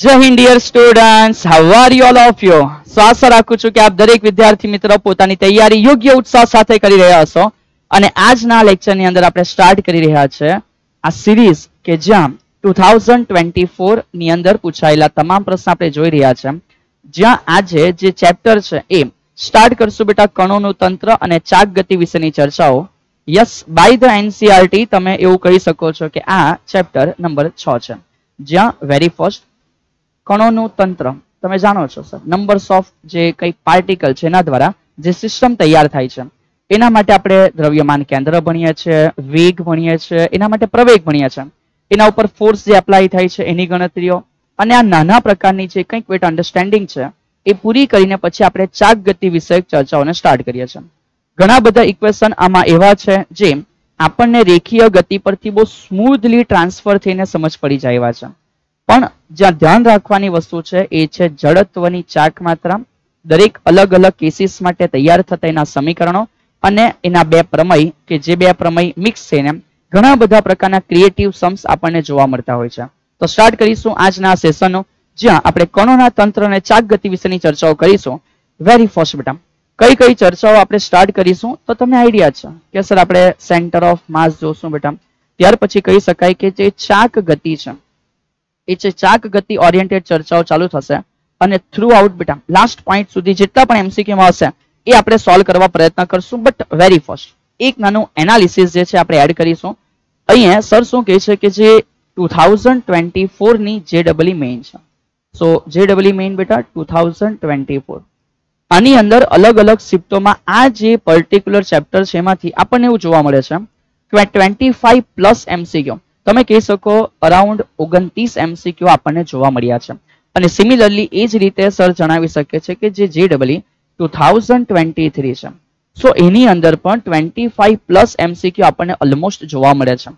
જય Hind dear students you all of you so આશા રાખું છું કે આપ દરેક વિદ્યાર્થી મિત્રો પોતાની તૈયારી યોગ્ય ઉત્સાહ સાથે કરી રહ્યા હશો અને આજના લેક્ચરની અંદર આપણે સ્ટાર્ટ કરી રહ્યા છે આ સિરીઝ કે જ્યાં ટુ થાઉઝન્ડ ટ્વેન્ટી ફોર ની અંદર પૂછાયેલા તમામ પ્રશ્ન આપણે જોઈ રહ્યા છે જ્યાં આજે જે ચેપ્ટર છે એ સ્ટાર્ટ કરશું બેટા કણોનું તંત્ર અને ચાક ગતિ વિશેની ચર્ચાઓ યસ બાય ધ એનસીઆરટી તમે એવું કહી શકો છો કે આ ચેપ્ટર નંબર છ છે જ્યાં વેરી ફર્સ્ટ કણોનું તંત્ર તમે જાણો છો સર નંબર્સ ઓફ જે કંઈક પાર્ટિકલ છે એના દ્વારા જે સિસ્ટમ તૈયાર થાય છે એના માટે આપણે દ્રવ્યમાન કેન્દ્ર ભણીએ છીએ વેગ ભણીએ છીએ એના માટે પ્રવેગ ભણીએ છીએ એના ઉપર ફોર્સ જે એપ્લાય થાય છે એની ગણતરીઓ અને આ નાના પ્રકારની જે કંઈક વેટ અન્ડરસ્ટેન્ડિંગ છે એ પૂરી કરીને પછી આપણે ચાક ગતિ વિષયક ચર્ચાઓને સ્ટાર્ટ કરીએ છીએ ઘણા બધા ઇક્વેશન આમાં એવા છે જે આપણને રેખીય ગતિ પરથી બહુ સ્મૂધલી ટ્રાન્સફર થઈને સમજ પડી જાય એવા છે પણ જ્યાં ધ્યાન રાખવાની વસ્તુ છે એ છે જડત્વની ચાર્ટ માત્રા દરેક અલગ અલગ કેસીસ માટે તૈયાર થતા એના સમીકરણો અને એના બે પ્રમેય કે જે બે પ્રમેય મિક્સ થઈને ઘણા બધા પ્રકારના ક્રિએટિવ સમ્સ આપણને જોવા મળતા હોય છે તો સ્ટાર્ટ કરીશું આજના સેશનનો જ્યાં આપણે કણોના તંત્ર અને ચાક ગતિ વિશેની ચર્ચાઓ કરીશું વેરી ફર્સ્ટ બેટા કઈ કઈ ચર્ચાઓ આપણે સ્ટાર્ટ કરીશું તો તમને આઈડિયા છે કે સર આપણે સેન્ટર ઓફ માસ જોશું બેટા ત્યાર પછી કહી શકાય કે જે ચાક ગતિ છે એ જે ચાક ગતિ ઓરિએન્ટેડ ચર્ચાઓ ચાલુ થશે અને થ્રુ આઉટ બેટા લાસ્ટ પોઈન્ટ સુધી જેટલા પણ એમસીક્યુમાં હશે એ આપણે સોલ્વ કરવા પ્રયત્ન કરશું બટ વેરી ફર્સ્ટ એક નાનું એનાલિસિસ જે છે આપણે એડ કરીશું અહીંયા સર શું કહે છે કે જે ટુ થાઉઝન્ડ ટ્વેન્ટી ફોરની જે ડબલી મેઇન છે સો જે ડબલી મેઇન બેટા ટુ થાઉઝન્ડ ટ્વેન્ટી ફોર આની અંદર અલગ અલગ શિફ્ટોમાં આ જે પર્ટિક્યુલર ચેપ્ટર છે એમાંથી આપણને એવું જોવા મળે છે ટ્વેન્ટી ફાઈવ પ્લસ એમસીક્યુ તમે કહી શકો અરાઉન્ડ ઓગણત્રીસ એમસીક્યુ આપણને જોવા મળ્યા છે અને સિમિલરલી એ જ રીતે સર જણાવી શકે છે કે જે જે ટુ થાઉઝન્ડ ટ્વેન્ટી થ્રી છે સો એની અંદર પણ ટ્વેન્ટી ફાઈવ પ્લસ એમસીક્યુ આપણને ઓલમોસ્ટ જોવા મળે છે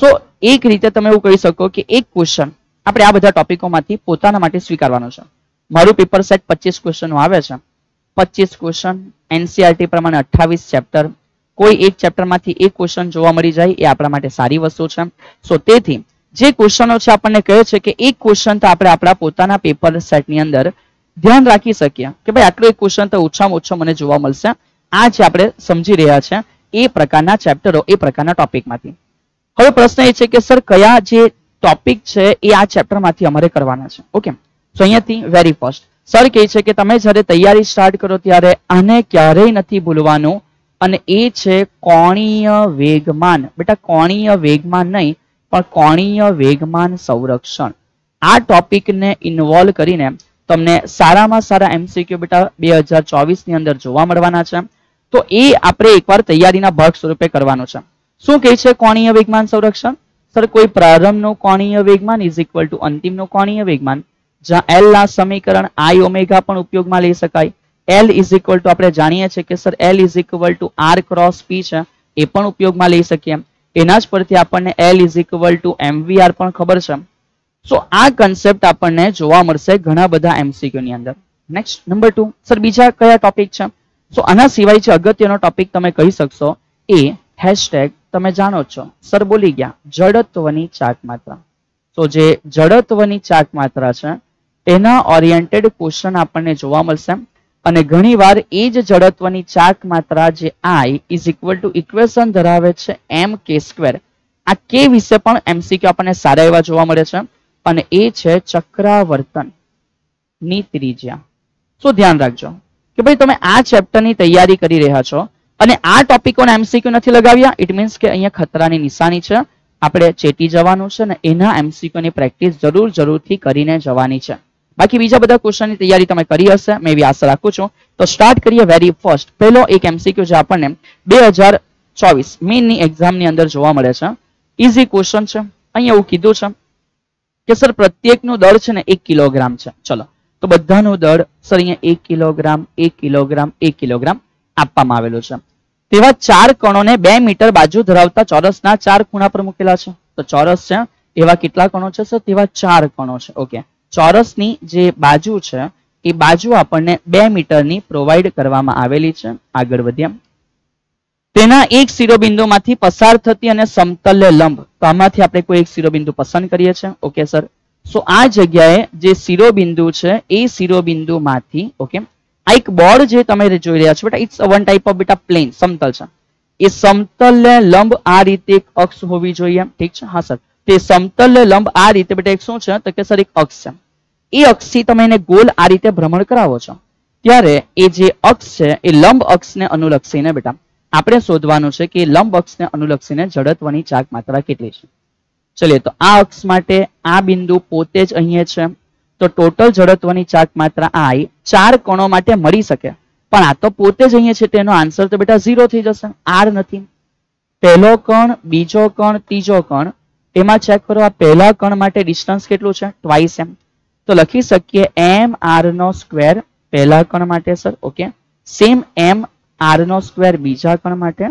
સો એક રીતે તમે એવું કહી શકો કે એક ક્વેશ્ચન આપણે આ બધા ટોપિકોમાંથી પોતાના માટે સ્વીકારવાનો છે મારું પેપર સેટ પચીસ ક્વેશ્ચનો આવે છે પચીસ ક્વેશ્ચન એનસીઆરટી e પ્રમાણે અઠ્ઠાવીસ ચેપ્ટર કોઈ એક ચેપ્ટરમાંથી એક ક્વેશ્ચન જોવા મળી જાય એ આપણા માટે સારી વસ્તુ છે સો તેથી જે ક્વેશ્ચનો છે આપણને કહે છે કે એક ક્વેશ્ચન તો આપણે આપણા પોતાના પેપર સેટની અંદર ધ્યાન રાખી શકીએ કે ભાઈ આટલો એક ક્વેશ્ચન તો ઓછામાં ઓછો મને જોવા મળશે આ જે આપણે સમજી રહ્યા છીએ એ પ્રકારના ચેપ્ટરો એ પ્રકારના ટોપિકમાંથી હવે પ્રશ્ન એ છે કે સર કયા જે ટોપિક છે એ આ ચેપ્ટરમાંથી અમારે કરવાના છે ઓકે સો અહીંયાથી વેરી ફર્સ્ટ સર કહે છે કે તમે જ્યારે તૈયારી સ્ટાર્ટ કરો ત્યારે આને ક્યારેય નથી ભૂલવાનું અને એ છે કોણીય વેગમાન બેટા કોણીય વેગમાન નહીં પણ કોણીય વેગમાન સંરક્ષણ આ ટોપિકને ઇન્વોલ્વ કરીને તમને સારામાં સારા એમસીક્યુ બેટા બે હજાર ચોવીસની અંદર જોવા મળવાના છે તો એ આપણે એકવાર તૈયારીના ભાગ સ્વરૂપે કરવાનું છે શું કહે છે કોણીય વેગમાન સંરક્ષણ સર કોઈ પ્રારંભનું કોણીય વેગમાન ઇઝ ઇક્વલ ટુ અંતિમનું કોણીય વેગમાન જ્યાં એલ ના સમીકરણ આઈ ઓમેગા પણ ઉપયોગમાં લઈ શકાય એલ ઇઝ ઇક્વલ ટુ આપણે જાણીએ છીએ કે sir L is equal to R cross P છે એ પણ ઉપયોગમાં લઈ શકીએ એના જ પરથી આપણને L is equal to MVR પણ ખબર છે સો આ કન્સેપ્ટ આપણને જોવા મળશે ઘણા બધા એમસીક્યુ ની અંદર નેક્સ્ટ નંબર ટુ સર બીજા કયા ટોપિક છે સો આના સિવાય જે અગત્યનો ટોપિક તમે કહી શકશો એ હેશટેગ તમે જાણો છો સર બોલી ગયા જડત્વની ચાક માત્રા તો જે જડત્વની ચાક માત્રા છે એના ઓરિએન્ટેડ ક્વેશ્ચન આપણને જોવા મળશે અને ઘણીવાર એ જ જડત્વની ચાર્ક માત્રા જે I is equal to equation ધરાવે છે એમ કે સ્ક્વેર આ કે વિશે પણ એમસીક્યુ આપણને સારા એવા જોવા મળે છે અને એ છે ચક્રાવર્તન ની ત્રિજ્યા સો ધ્યાન રાખજો કે ભાઈ તમે આ ચેપ્ટર ની તૈયારી કરી રહ્યા છો અને આ ટોપિકોને એમસીક્યુ નથી લગાવ્યા ઇટ મીન્સ કે અહીંયા ખતરાની નિશાની છે આપણે ચેતી જવાનું છે અને એના ની પ્રેક્ટિસ જરૂર જરૂરથી કરીને જવાની છે બાકી બીજા બધા ક્વેશ્ચનની તૈયારી તમે કરી હશે મેં એવી આશા રાખું છું તો સ્ટાર્ટ કરીએ વેરી ફર્સ્ટ પહેલો એક એમસીક્યુ જે આપણને બે હજાર ચોવીસ મેનની એક્ઝામની અંદર જોવા મળે છે ઇઝી ક્વેશ્ચન છે અહીંયા એવું કીધું છે કે સર પ્રત્યેકનું દળ છે ને એક કિલોગ્રામ છે ચલો તો બધાનું દળ સર અહીંયા એક કિલોગ્રામ એક કિલોગ્રામ એક કિલોગ્રામ આપવામાં આવેલું છે તેવા ચાર કણોને બે મીટર બાજુ ધરાવતા ચોરસના ચાર ખૂણા પર મૂકેલા છે તો ચોરસ છે એવા કેટલા કણો છે સર તેવા ચાર કણો છે ઓકે ચોરસની જે બાજુ છે એ બાજુ આપણને બે મીટરની પ્રોવાઈડ કરવામાં આવેલી છે આગળ વધ્યા તેના એક શિરોબિંદુમાંથી પસાર થતી અને સમતલ્ય લંબ તો આમાંથી આપણે કોઈ એક શિરોબિંદુ પસંદ કરીએ છીએ ઓકે સર સો આ જગ્યાએ જે શિરોબિંદુ છે એ શિરોબિંદુમાંથી ઓકે આ એક બોર્ડ જે તમે જોઈ રહ્યા છો બેટા ઇટ્સ વન ટાઈપ ઓફ બેટા પ્લેન સમતલ છે એ સમતલને લંબ આ રીતે એક અક્ષ હોવી જોઈએ ઠીક છે હા સર તે સમતલ લંબ આ રીતે બેટા એક શું છે તો કે સર એક અક્ષ છે એ અક્ષથી તમે એને ગોલ આ રીતે ભ્રમણ કરાવો છો ત્યારે એ જે અક્ષ છે એ લંબ અક્ષને અનુલક્ષીને બેટા આપણે શોધવાનું છે કે લંબ અક્ષને અનુલક્ષીને જડત્વની ચાક માત્રા કેટલી છે ચલીએ તો આ અક્ષ માટે આ બિંદુ પોતે જ અહીંયા છે તો ટોટલ જડત્વની ચાક માત્રા આ ચાર કણો માટે મળી શકે પણ આ તો પોતે જ અહીંયા છે તેનો આન્સર તો બેટા ઝીરો થઈ જશે આર નથી પહેલો કણ બીજો કણ ત્રીજો કણ એમાં ચેક કરો આ પહેલા કણ માટે ડિસ્ટન્સ કેટલું છે ટ્વાઇસ એમ તો લખી શકીએ એમ આર નો સ્ક્વેર પહેલા કણ માટે sir okay same M R નો સ્ક્વેર બીજા કણ માટે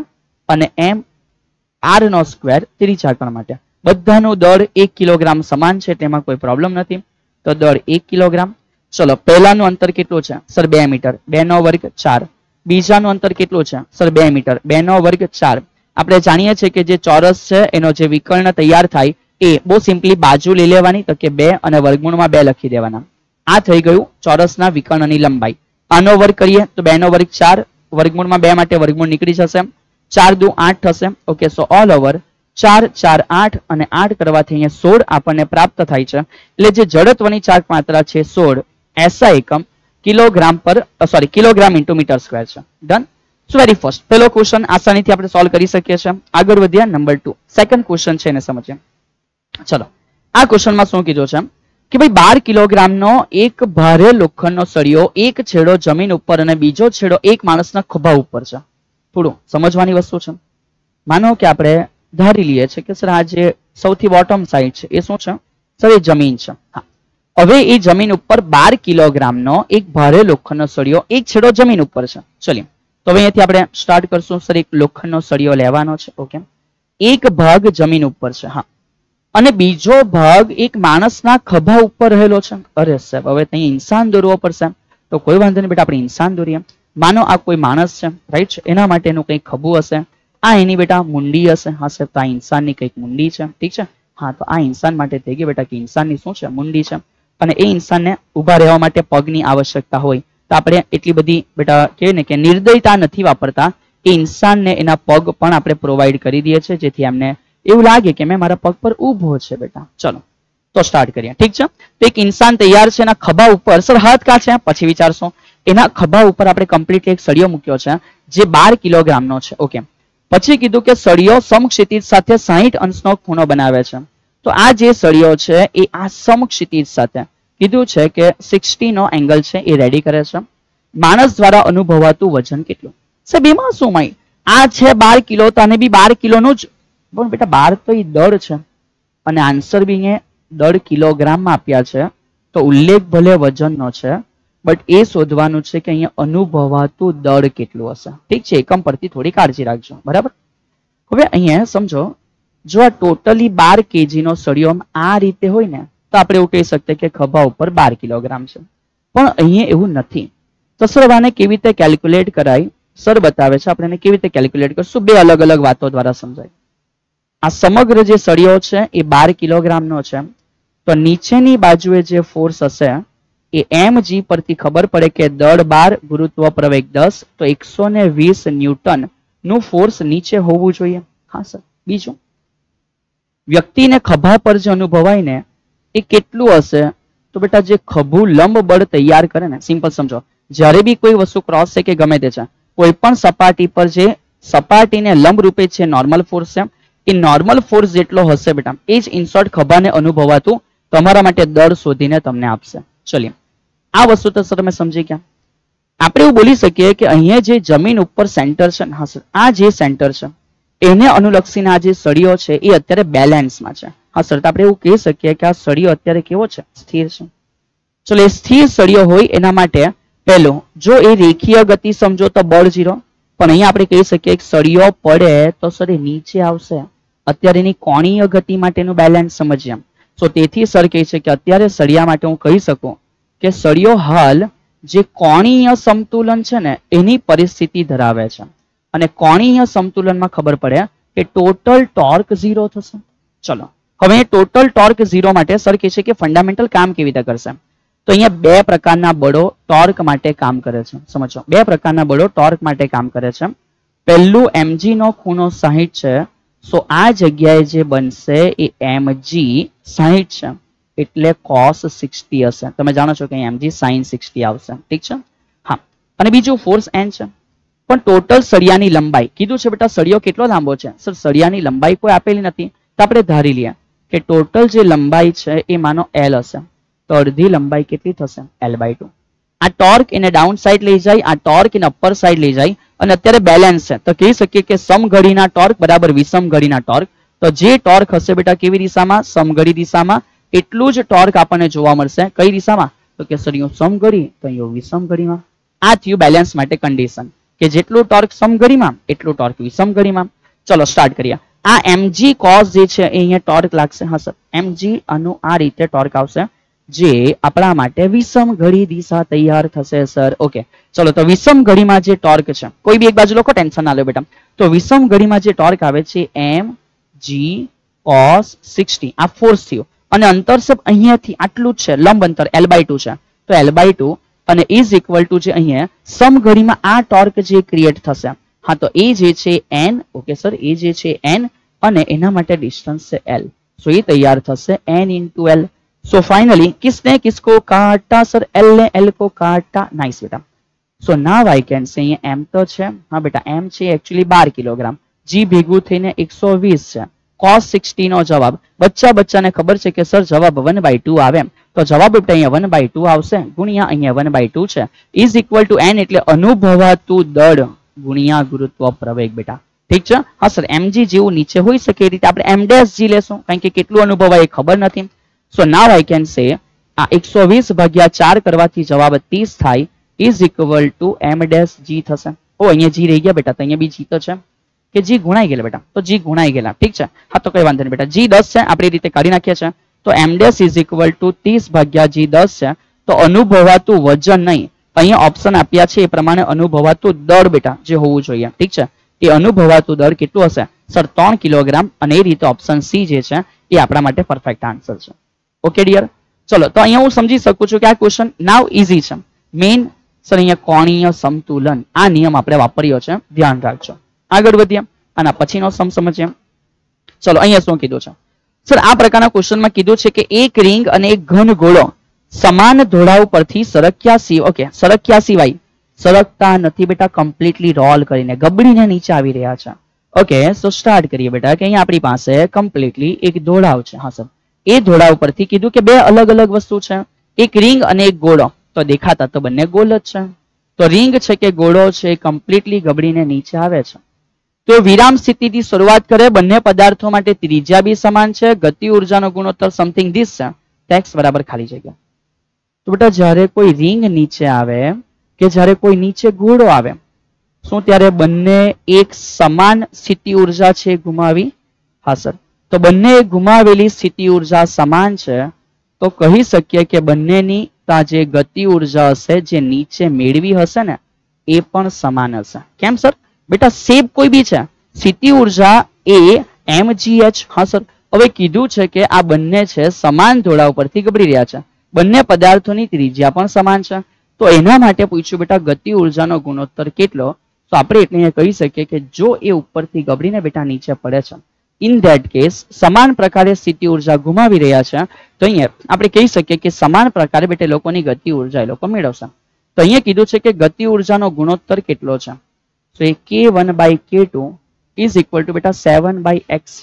અને એમ આર નો સ્ક્વેર ત્રીજા કણ માટે બધાનું દળ એક કિલોગ્રામ સમાન છે તેમાં કોઈ પ્રોબ્લેમ નથી તો દળ એક કિલોગ્રામ ચલો પહેલાનું અંતર કેટલું છે સર બે મીટર બે નો વર્ગ ચાર બીજાનું અંતર કેટલું છે સર બે મીટર બે નો વર્ગ ચાર આપણે જાણીએ છીએ કે જે ચોરસ છે એનો જે વિકર્ણ તૈયાર થાય એ બહુ સિમ્પલી બાજુ લઈ લેવાની તો કે બે અને વર્ગમૂળમાં બે લખી દેવાના આ થઈ ગયું ચોરસના વિકર્ણની લંબાઈ આનો વર્ગ કરીએ તો બે નો વર્ગ ચાર વર્ગમૂળમાં બે માટે વર્ગમૂળ નીકળી જશે ચાર દુ આઠ થશે ઓકે સો ઓલ ઓવર ચાર ચાર આઠ અને આઠ કરવાથી અહીંયા સોળ આપણને પ્રાપ્ત થાય છે એટલે જે જડત્વની ચાર માત્રા છે સોળ એસા એકમ કિલોગ્રામ પર sorry kilogram into metre square છે ડન વેરી ફર્સ્ટ પહેલો ક્વેશ્ચન આસાનીથી આપણે સોલ્વ કરી શકીએ છીએ આગળ વધ્યા નંબર ટુ સેકન્ડ ક્વેશ્ચન છે એને સમજીએ ચલો આ ક્વેશ્ચનમાં શું કીધું છે કે ભાઈ બાર કિલોગ્રામનો એક ભારે લોખંડનો સળિયો એક છેડો જમીન ઉપર અને બીજો છેડો એક માણસના ખભા ઉપર છે થોડું સમજવાની વસ્તુ છે માનો કે આપણે ધારી લઈએ છીએ કે સર આ જે સૌથી બોટમ સાઈડ છે એ શું છે સર એ જમીન છે હા હવે એ જમીન ઉપર બાર કિલોગ્રામનો એક ભારે લોખંડનો સળિયો એક છેડો જમીન ઉપર છે ચલીએ તો અહીંયાથી આપણે સ્ટાર્ટ કરશું સર એક લોખંડનો સળિયો લેવાનો છે ઓકે એક ભાગ જમીન ઉપર છે હા અને બીજો ભાગ એક માણસના ખભા ઉપર રહેલો છે અરે સાહેબ હવે ત્યાં ઇન્સાન દોરવો પડશે તો કોઈ વાંધો નહીં બેટા આપણે ઇન્સાન દોરીએ માનો આ કોઈ માણસ છે રાઈટ છે એના માટેનું કંઈક ખભું હશે આ એની બેટા મુંડી હશે હા સાહેબ તો આ ઇન્સાનની કંઈક મુંડી છે ઠીક છે હા તો આ ઇન્સાન માટે થઈ ગઈ બેટા કે ઇન્સાનની શું છે મુંડી છે અને એ ઇન્સાનને ઉભા રહેવા માટે પગની આવશ્યકતા હોય તો આપણે એટલી બધી બેટા કહે ને કે નિર્દયતા નથી વાપરતા એ ઇન્સાનને એના પગ પણ આપણે પ્રોવાઈડ કરી દઈએ છીએ જેથી એમને એવું લાગે કે મેં મારા પગ પર ઊભો છે બેટા ચલો તો સ્ટાર્ટ કરીએ ઠીક છે તો એક ઇન્સાન તૈયાર છે એના ખભા ઉપર સર હાથ કા છે પછી વિચારશો એના ખભા ઉપર આપણે કમ્પ્લીટલી એક સળિયો મૂક્યો છે જે બાર કિલોગ્રામનો છે ઓકે પછી કીધું કે સળિયો સમક્ષિતિજ સાથે સાહીઠ અંશનો ખૂણો બનાવે છે તો આ જે સળિયો છે એ આ સમક્ષિતિજ સાથે કીધું છે કે સિક્સટી નો એંગલ છે એ રેડી કરે છે માણસ દ્વારા અનુભવાતું વજન કેટલું સાહેબ એમાં શું માય આ છે બાર કિલો તો આને બી બાર કિલોનું જ પણ બેટા બાર તો એ દળ છે અને આન્સર બી એ દળ કિલોગ્રામમાં આપ્યા છે તો ઉલ્લેખ ભલે વજનનો છે બટ એ શોધવાનું છે કે અહીંયા અનુભવાતું દળ કેટલું હશે ઠીક છે એકમ પરથી થોડી કાળજી રાખજો બરાબર હવે અહીંયા સમજો જો આ ટોટલી બાર કેજીનો સળિયો આ રીતે હોય ને તો આપણે એવું કહી શકીએ કે ખભા ઉપર બાર કિલોગ્રામ છે પણ અહીંયા એવું નથી તો કેવી રીતે કેલ્ક્યુલેટ કરાય સર બતાવે છે આપણે કેવી રીતે કેલ્ક્યુલેટ કરશું બે અલગ અલગ વાતો દ્વારા સમજાય આ સમગ્ર જે સળિયો છે એ બાર કિલોગ્રામનો છે તો નીચેની બાજુએ જે ફોર્સ હશે એ એમ જી પરથી ખબર પડે કે દળ બાર ગુરુત્વ પ્રવેગ દસ તો એકસો ને વીસ ન્યૂટન નું ફોર્સ નીચે હોવું જોઈએ હા સર બીજું વ્યક્તિને ખભા પર જે અનુભવાય ને એ કેટલું હશે તો બેટા જે ખભું લંબ બળ તૈયાર કરે ને સિમ્પલ સમજો જ્યારે બી કોઈ વસ્તુ ક્રોસ છે કે ગમે તે છે કોઈ પણ સપાટી પર જે સપાટીને લંબ રૂપે છે નોર્મલ ફોર્સ છે એ નોર્મલ ફોર્સ જેટલો હશે બેટા એ જ ઇન્સર્ટ ખભાને અનુભવાતું તમારા માટે દર શોધીને તમને આપશે ચલીએ આ વસ્તુ તો સર તમે સમજી ગયા આપણે એવું બોલી શકીએ કે અહીંયા જે જમીન ઉપર સેન્ટર છે આ જે સેન્ટર છે એને અનુલક્ષીને આ જે સળિયો છે એ અત્યારે બેલેન્સમાં છે હા સર આપણે એવું કહી શકીએ કે આ સળિયો અત્યારે કેવો છે સ્થિર છે ચલો એ સ્થિર સળિયો હોય એના માટે પહેલું જો એ રેખીય ગતિ સમજો તો બળ જીરો પણ અહીંયા આપણે કહી શકીએ કે સળિયો પડે તો સર એ નીચે આવશે અત્યારે એની કોણીય ગતિ માટેનું બેલેન્સ સમજીએ સો તેથી સર કહે છે કે અત્યારે સળિયા માટે હું કહી શકું કે સળિયો હાલ જે કોણીય સમતુલન છે ને એની પરિસ્થિતિ ધરાવે છે અને કોણીય સંતુલનમાં ખબર પડે કે ટોટલ ટોર્ક ઝીરો થશે ચલો હવે ટોટલ ટોર્ક ઝીરો માટે સર કે છે કે ફંડામેન્ટલ કામ કેવી રીતે કરશે તો અહીંયા બે પ્રકારના બળો ટોર્ક માટે કામ કરે છે સમજો બે પ્રકારના બળો ટોર્ક માટે કામ કરે છે પહેલું એમજી નો ખૂનો 60 છે સો આ જગ્યાએ જે બનશે એ એમજી 60 છે એટલે cos 60 હશે તમે જાણો છો કે એમજી sin સિક્સટી આવશે ઠીક છે હા અને બીજું ફોર્સ n છે પણ ટોટલ સળિયાની લંબાઈ કીધું છે બેટા સળિયો કેટલો લાંબો છે સર સળિયાની લંબાઈ કોઈ આપેલી નથી તો આપણે ધારી લઈએ કે ટોટલ જે લંબાઈ છે એ માનો એલ હશે તો અડધી લંબાઈ કેટલી થશે એલ બાય આ ટોર્ક એને ડાઉન સાઈડ લઈ જાય આ ટોર્ક એને અપર સાઈડ લઈ જાય અને અત્યારે બેલેન્સ છે તો કહી શકીએ કે સમઘડીના ટોર્ક બરાબર વિષમ ઘડીના ટોર્ક તો જે ટોર્ક હશે બેટા કેવી દિશામાં સમઘડી દિશામાં એટલું જ ટોર્ક આપણને જોવા મળશે કઈ દિશામાં તો કે સર અહીંયા સમઘડી તો અહીંયા વિષમઘડીમાં આ થયું બેલેન્સ માટે કન્ડિશન કે જેટલું ટોર્ક સમઘરીમાં એટલું ટોર્ક વિષમ વિષમઘરીમાં ચલો સ્ટાર્ટ કરીએ આ એમજી કોસ જે છે અહીંયા ટોર્ક લાગશે હા સર એમજી આનું આ રીતે ટોર્ક આવશે જે આપણા માટે વિષમ ઘડી દિશા તૈયાર થશે સર ઓકે ચલો તો વિષમ ઘડીમાં જે ટોર્ક છે કોઈ બી એક બાજુ લખો ટેન્શન ના લો બેટા તો વિષમ ઘડીમાં જે ટોર્ક આવે છે એમ જી કોસ સિક્સટી આ ફોર્સ થયું અને અંતર સબ અહીંયાથી આટલું જ છે લંબ અંતર એલ બાય ટુ છે તો એલ બાય ટુ અને ઇઝ ઇક્વલ ટુ જે અહીંયા સમઘડીમાં આ ટોર્ક જે ક્રિએટ થશે હા તો એ જે છે એન ઓકે સર એ જે છે એન અને એના માટે ડિસ્ટન્સ છે એલ સો એ તૈયાર થશે N into L so finally કિસને કિસકો કાટા સર એલ ને એલ કો કાટા નાઇસ બેટા સો ના વાય કેન સે અહીંયા એમ તો છે હા બેટા એમ છે એકચ્યુઅલી બાર કિલોગ્રામ જી ભેગું થઈને એકસો વીસ છે કોસ સિક્સટી નો જવાબ બચ્ચા બચ્ચાને ખબર છે કે સર જવાબ વન બાય ટુ આવે તો જવાબ ઉપટે અહીંયા વન બાય ટુ આવશે ગુણ્યા અહીંયા વન બાય ટુ છે ઇઝ ઇક્વલ ટુ એન એટલે અનુભવાતું દળ ગુણ્યા ગુરુત્વ પ્રવેગ બેટા ઠીક છે હા સર એમજી જેવું નીચે હોઈ શકે એ રીતે આપણે એમ ડેશ જી લેશું કારણ કે કેટલું અનુભવાય એ ખબર નથી સો નાવ આઈ કેન સે આ એકસો વીસ ભાગ્યા ચાર કરવાથી જવાબ ત્રીસ થાય is equal to M dash G થશે ઓ અહીંયા જી રહી ગયા બેટા તો અહીંયા બી જી તો છે કે જી ગુણાઈ ગયેલા બેટા તો જી ગુણાઈ ગયેલા ઠીક છે હા તો કઈ વાંધો નહીં બેટા જી દસ છે આપણે રીતે કાઢી નાખીએ છીએ તો એમ ઇઝ ઇક્વલ ટુ ત્રીસ ભાગ્યા જી દસ છે તો અનુભવાતું વજન નહીં અહીંયા ઓપ્શન આપ્યા છે એ પ્રમાણે અનુભવાતું દળ બેટા જે હોવું જોઈએ ઠીક છે એ અનુભવાતું દળ કેટલું હશે સર ત્રણ કિલોગ્રામ અને એ રીતે ઓપ્શન સી જે છે એ આપણા માટે પરફેક્ટ આન્સર છે ઓકે ડિયર ચલો તો અહીંયા હું સમજી શકું છું કે આ ક્વેશ્ચન નાવ ઇઝી છે મેઇન સર અહીંયા કોણીય સંતુલન આ નિયમ આપણે વાપર્યો છે ધ્યાન રાખજો આગળ વધીએ આના પછીનો સમ સમજીએ ચલો અહીંયા શું કીધું છે સર આ પ્રકારના ક્વેશ્ચનમાં કીધું છે કે એક રિંગ અને એક ઘન ગોળો સમાન ઢોળાવ પરથી સરખ્યા સિવાય ઓકે સરક્યા સિવાય સરકતા નથી બેટા કમ્પ્લીટલી રોલ કરીને ગબડીને નીચે આવી રહ્યા છે ઓકે સો સ્ટાર્ટ કરીએ બેટા કે અહીંયા આપણી પાસે કમ્પ્લીટલી એક ધોળાવ છે હા સર એ ઢોળાવ પરથી કીધું કે બે અલગ અલગ વસ્તુ છે એક રિંગ અને એક ગોળો તો દેખાતા તો બંને ગોલ જ છે તો રિંગ છે કે ગોળો છે કમ્પ્લીટલી ગબડીને નીચે આવે છે તો વિરામ સ્થિતિથી શરૂઆત કરે બંને પદાર્થો માટે ત્રીજા બી સમાન છે ગતિ ઉર્જાનો ગુણોત્તર સમથિંગ ધીસ છે ટેક્સ બરાબર ખાલી જગ્યા તો બેટા જ્યારે કોઈ રિંગ નીચે આવે કે જ્યારે કોઈ નીચે ઘોડો આવે શું ત્યારે બંને એક સમાન સ્થિતિ ઉર્જા છે ગુમાવી હા સર તો બંને ગુમાવેલી સ્થિતિ ઉર્જા સમાન છે તો કહી શકીએ કે બંનેની ત્યાં જે ગતિ ઉર્જા હશે જે નીચે મેળવી હશે ને એ પણ સમાન હશે કેમ સર બેટા સેબ કોઈ બી છે સ્થિતિ ઉર્જા એ એમજીએચ હા સર હવે કીધું છે કે આ બંને છે સમાન ધોળા ઉપરથી ગબડી રહ્યા છે બંને પદાર્થોની ત્રિજ્યા પણ સમાન છે તો એના માટે પૂછ્યું બેટા ગતિ ઉર્જાનો ગુણોત્તર કેટલો તો આપણે એટલે કહી શકીએ કે જો એ ઉપરથી ગબડીને બેટા નીચે પડે છે ઇન ધેટ કેસ સમાન પ્રકારે સ્થિતિ ઉર્જા ગુમાવી રહ્યા છે તો અહીંયા આપણે કહી શકીએ કે સમાન પ્રકારે બેટા લોકોની ગતિ ઉર્જા એ લોકો મેળવશે તો અહીંયા કીધું છે કે ગતિ ઉર્જાનો ગુણોત્તર કેટલો છે તો એ K one by K two is equal to બેટા સેવન બાય એક્સ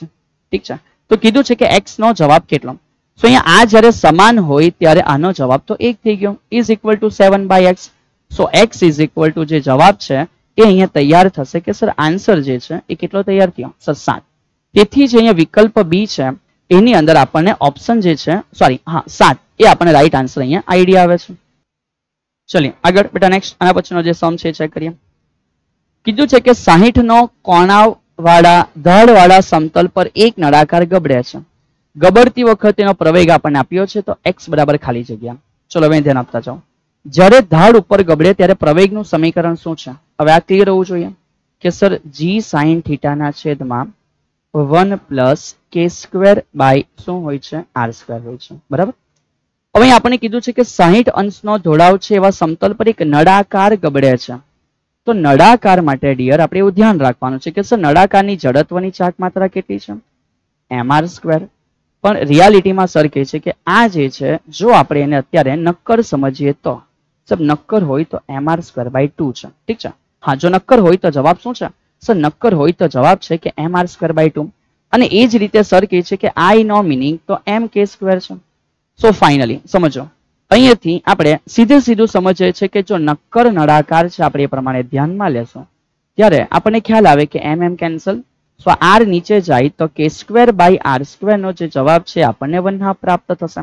તો કીધું છે કે એક્સ નો જવાબ કેટલો સો અહીંયા આ જ્યારે સમાન હોય ત્યારે આનો જવાબ તો એક થઈ ગયો is equal to seven by X so X is equal to જે જવાબ છે એ અહીંયા તૈયાર થશે કે સર આન્સર જે છે એ કેટલો તૈયાર થયો સર સાત તેથી જે અહીંયા વિકલ્પ બી છે એની અંદર આપણને ઓપ્શન જે છે સોરી હા સાત એ આપણને રાઈટ આન્સર અહીંયા આઈડિયા આવે છે ચલીએ આગળ બેટા નેક્સ્ટ આના પછીનો જે સમ છે ચેક કરીએ કીધું છે કે સાહીઠ નો કોણાવાળા ધડવાળા સમતલ પર એક નળાકાર ગબડે છે ગબડતી વખતે એનો પ્રવેગ આપણને આપ્યો છે તો એક્સ બરાબર ખાલી જગ્યા ચલો હવે ધ્યાન આપતા જાઓ જ્યારે ધાડ ઉપર ગબડે ત્યારે પ્રવેગનું સમીકરણ શું છે હવે આ ક્લિયર હોવું જોઈએ કે સર જી સાઈન થીટાના છેદમાં one plus K square by શું હોય છે આર સ્ક્વેર હોય છે બરાબર હવે આપણે કીધું છે કે સાહીઠ અંશનો ઢોળાવ છે એવા સમતલ પર એક નળાકાર ગબડે છે તો નળાકાર માટે ડિયર આપણે એવું ધ્યાન રાખવાનું છે કે સર નળાકારની જડત્વની ચાક માત્રા કેટલી છે એમઆર સ્ક્વેર પણ રિયાલિટીમાં સર કહે છે કે આ જે છે જો આપણે એને અત્યારે નક્કર સમજીએ તો સર નક્કર હોય તો એમઆર સ્ક્વેર બાય ટુ છે ઠીક છે હા જો નક્કર હોય તો જવાબ શું છે સર નક્કર હોય તો જવાબ છે કે એમઆર સ્ક્વેર બાય ટુ અને એ જ રીતે સર કહે છે કે આઈ નો મિનિંગ તો એમ કે સ્ક્વેર છે સો ફાઇનલી સમજો અહીંયાથી આપણે સીધે સીધું સમજીએ છે કે જો નક્કર નળાકાર છે આપણે એ પ્રમાણે ધ્યાનમાં લેશું ત્યારે આપણને ખ્યાલ આવે કે એમ એમ કેન્સલ સો આર નીચે જાય તો K square by R square નો જે જવાબ છે આપણને વન હાફ પ્રાપ્ત થશે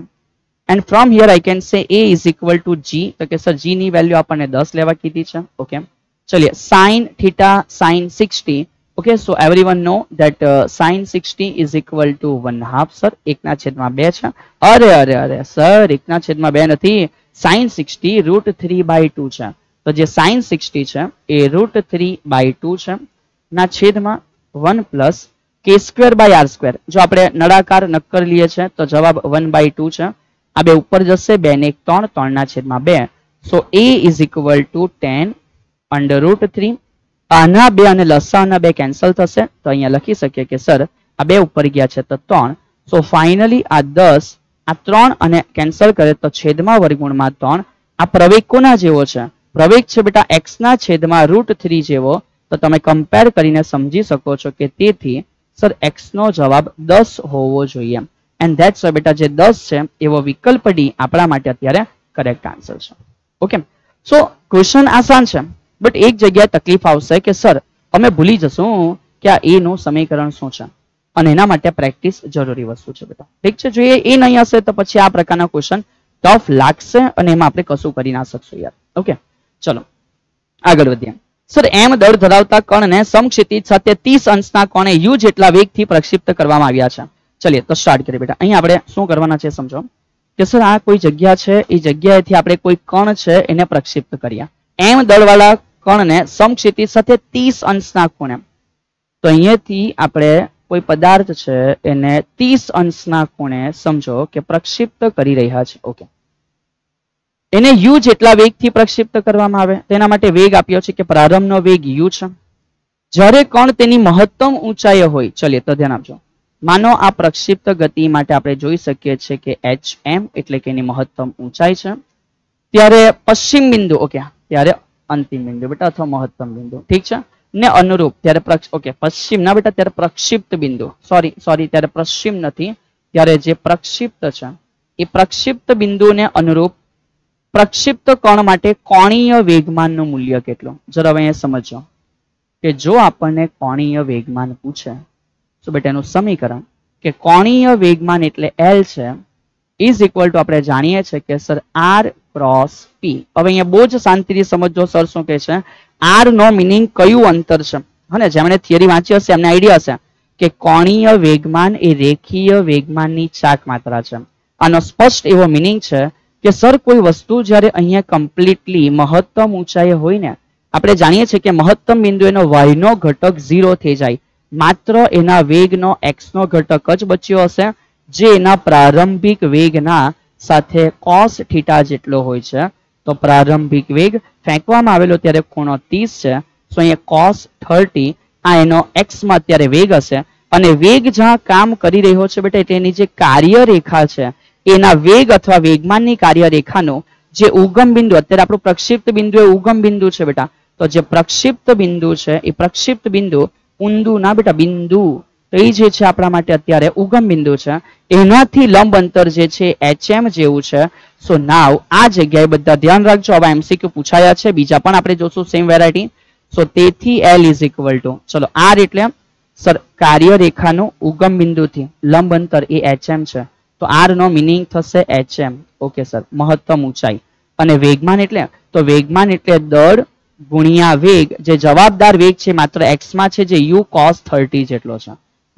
and from here I can say A is equal to G તો કે સર જી ની વેલ્યુ આપણને દસ લેવા કીધી છે ઓકે ચલીએ sine theta sine sixty okay so everyone know that sine sixty is equal to one half sir એકના છેદમાં બે છે અરે અરે અરે સર એકના છેદમાં બે નથી sine sixty root three by two છે તો જે સાઇન સિક્સટી છે એ રૂટ થ્રી બાય ટુ છે ના છેદમાં one plus K square by R square જો આપણે નળાકાર નક્કર લઈએ છે તો જવાબ વન બાય ટુ છે આ બે ઉપર જશે બે ને એક ત્રણ ત્રણના છેદમાં બે so A is equal to ten under root three આના બે અને લસાના બે કેન્સલ થશે તો અહીંયા લખી શકીએ કે સર આ બે ઉપર ગયા છે તો ત્રણ સો ફાઇનલી આ દસ આ ત્રણ અને કેન્સલ કરે તો છેદમાં વર્ગુણમાં ત્રણ આ પ્રવેગ કોના જેવો છે પ્રવેગ છે બેટા એક્સ ના છેદમાં રૂટ થ્રી જેવો તો તમે કમ્પેર કરીને સમજી શકો છો કે તેથી સર એક્સ નો જવાબ દસ હોવો જોઈએ એન્ડ ધેટ ધેટ્સ બેટા જે દસ છે એવો વિકલ્પ ડી આપણા માટે અત્યારે કરેક્ટ આન્સર છે ઓકે સો ક્વેશ્ચન આસાન છે બટ એક જગ્યાએ તકલીફ આવશે કે સર અમે ભૂલી જશું કે આ એ નું સમીકરણ શું છે અને એના માટે પ્રેક્ટિસ જરૂરી વસ્તુ છે બેટા ઠીક છે જો એ નહીં હશે તો પછી આ પ્રકારના ક્વેશ્ચન ટફ લાગશે અને એમાં આપણે કશું કરી ના શકશું યાર ઓકે ચલો આગળ વધીએ સર એમ દળ ધરાવતા કણને સમક્ષિતિજ સાથે ત્રીસ અંશના કોણે યુ જેટલા વેગથી પ્રક્ષિપ્ત કરવામાં આવ્યા છે ચલીએ તો સ્ટાર્ટ કરીએ બેટા અહીં આપણે શું કરવાના છે સમજો કે સર આ કોઈ જગ્યા છે એ જગ્યાએથી આપણે કોઈ કણ છે એને પ્રક્ષિપ્ત કર્યા એમ દળવાળા કણને સમક્ષિતિ સાથે ત્રીસ અંશના ખૂણે તો અહીંયાથી આપણે કોઈ પદાર્થ છે એને ત્રીસ અંશના ખૂણે સમજો કે પ્રક્ષિપ્ત કરી રહ્યા છે ઓકે એને યુ જેટલા વેગથી પ્રક્ષિપ્ત કરવામાં આવે તેના માટે વેગ આપ્યો છે કે પ્રારંભનો વેગ યુ છે જ્યારે કણ તેની મહત્તમ ઊંચાઈ હોય ચલીએ તો ધ્યાન આપજો માનો આ પ્રક્ષિપ્ત ગતિ માટે આપણે જોઈ શકીએ છીએ કે એચ એમ એટલે કે એની મહત્તમ ઊંચાઈ છે ત્યારે પશ્ચિમ બિંદુ ઓકે ત્યારે અંતિમ બિંદુ બેટા અથવા મહત્તમ બિંદુ ઠીક છે ને અનુરૂપ ત્યારે ઓકે પશ્ચિમ ના બેટા ત્યારે પ્રક્ષિપ્ત બિંદુ સોરી સોરી ત્યારે પશ્ચિમ નથી ત્યારે જે પ્રક્ષિપ્ત છે એ પ્રક્ષિપ્ત બિંદુને અનુરૂપ પ્રક્ષિપ્ત કોણ માટે કોણીય વેગમાનનું મૂલ્ય કેટલું જરા હવે સમજો કે જો આપણને કોણીય વેગમાન પૂછે તો બેટા એનું સમીકરણ કે કોણીય વેગમાન એટલે એલ છે ઇઝ ઇક્વલ ટુ આપણે જાણીએ છીએ કે સર આર ક્રોસ પી હવે અહીંયા બહુ જ શાંતિથી સમજો સર શું કે છે આર નો મિનિંગ કયું અંતર છે હને જેમણે થિયરી વાંચી હશે એમને આઈડિયા હશે કે કોણીય વેગમાન એ રેખીય વેગમાનની ચાક માત્રા છે આનો સ્પષ્ટ એવો મિનિંગ છે કે સર કોઈ વસ્તુ જ્યારે અહીંયા કમ્પ્લીટલી મહત્તમ ઊંચાઈ હોય ને આપણે જાણીએ છીએ કે મહત્તમ બિંદુ એનો વાયનો ઘટક ઝીરો થઈ જાય માત્ર એના વેગનો એક્સનો ઘટક જ બચ્યો હશે જે એના પ્રારંભિક વેગના સાથે કોસ થીટા જેટલો હોય છે તો પ્રારંભિક વેગ ફેંકવામાં આવેલો ત્યારે ખૂણો ત્રીસ છે સો અહીંયા કોસ થર્ટી આ એનો એક્સમાં અત્યારે વેગ હશે અને વેગ જ્યાં કામ કરી રહ્યો છે બેટા તેની એની જે કાર્યરેખા છે એના વેગ અથવા વેગમાનની કાર્યરેખાનો જે ઉગમ બિંદુ અત્યારે આપણું પ્રક્ષિપ્ત બિંદુ એ ઉગમ બિંદુ છે બેટા તો જે પ્રક્ષિપ્ત બિંદુ છે એ પ્રક્ષિપ્ત બિંદુ ઊંધું ના બેટા બિંદુ તો એ જે છે આપણા માટે અત્યારે ઉગમ બિંદુ છે એનાથી લંબ અંતર જે છે એચએમ જેવું છે સો નાવ આ જગ્યાએ બધા ધ્યાન રાખજો હવે એમસીક્યુ પૂછાયા છે બીજા પણ આપણે જોશું સેમ વેરાયટી સો તેથી એલ ઇઝ ઇક્વલ ટુ ચલો આર એટલે સર કાર્યરેખાનું ઉગમ બિંદુથી લંબ અંતર એ એચએમ છે તો આર નો મિનિંગ થશે એચએમ ઓકે સર મહત્તમ ઊંચાઈ અને વેગમાન એટલે તો વેગમાન એટલે દળ ગુણ્યા વેગ જે જવાબદાર વેગ છે માત્ર એક્સમાં છે જે યુ કોસ થર્ટી જેટલો છે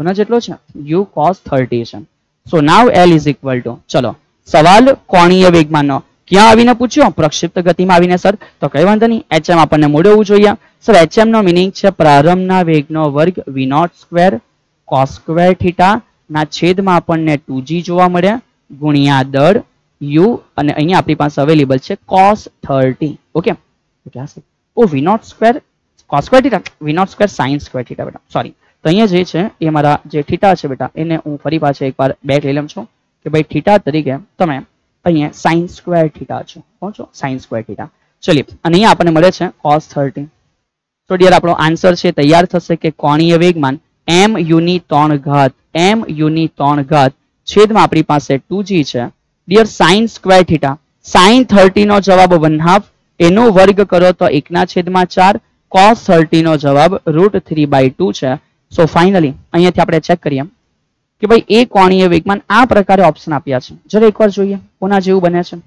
ગુના જેટલો છે u cos 30 છે so now l is equal to ચલો સવાલ કોણીય વેગમાનનો ક્યાં આવીને પૂછ્યો પ્રક્ષિપ્ત ગતિમાં આવીને સર તો કઈ વાંધો નહીં એચએમ આપણને મળવું જોઈએ સર એચએમ નો મિનિંગ છે પ્રારંભના વેગનો વર્ગ V not square cos square theta ના છેદમાં આપણને 2g જોવા મળ્યા ગુણ્યા દળ u અને અહીંયા આપણી પાસે અવેલેબલ છે cos 30 ઓકે ઓ v not square cos square theta v not square sin square theta બેટા સોરી તો અહીંયા જે છે એ મારા જે થીટા છે બેટા એને હું ફરી પાછા એકવાર બેક લઈ લઉં છું કે ભાઈ થીટા તરીકે તમે અહીંયા સાઇન સ્ક્વેર થીટા છે પહોંચો સાઇન સ્ક્વેર થીટા ચલીએ અને અહીંયા આપણને મળે છે કોસ થર્ટી તો ડિયર આપણો આન્સર છે તૈયાર થશે કે કોણીય વેગમાન એમ યુની ત્રણ ઘાત એમ યુની ત્રણ ઘાત છેદમાં આપણી પાસે ટુ જી છે dear sine square theta sine thirty નો જવાબ વન હાફ એનો વર્ગ કરો તો એકના છેદમાં ચાર કોસ થર્ટી નો જવાબ રૂટ થ્રી બાય ટુ છે સો ફાઇનલી અહીંયાથી આપણે ચેક કરીએ કે ભાઈ એ કોણીય વેગમાન આ પ્રકારે ઓપ્શન આપ્યા છે જરા એકવાર જોઈએ કોના જેવું બને છે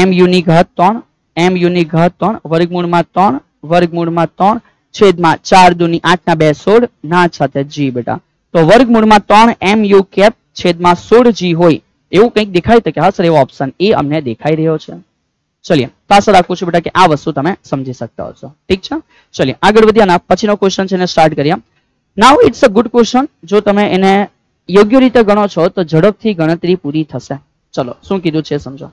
એમ યુની ઘાત ત્રણ એમ યુની ઘાત ત્રણ વર્ગમૂળમાં ત્રણ વર્ગમૂળમાં ત્રણ છેદમાં ચાર દુની આઠ ના બે સોળ ના સાથે જી બેટા તો વર્ગમૂળમાં ત્રણ એમ યુ કેપ છેદમાં સોળ જી હોય એવું કંઈક દેખાય તો કે હા સર એવો ઓપ્શન એ અમને દેખાઈ રહ્યો છે ચલિએ તો આશા રાખું છું બેટા કે આ વસ્તુ તમે સમજી શકતા હશો ઠીક છે ચલિએ આગળ વધ્યા પછીનો ક્વેશ્ચન છે સ્ટાર્ટ કરીએ now it's a good question જો તમે એને યોગ્ય રીતે ગણો છો તો ઝડપથી ગણતરી પૂરી થશે ચલો શું કીધું છે સમજો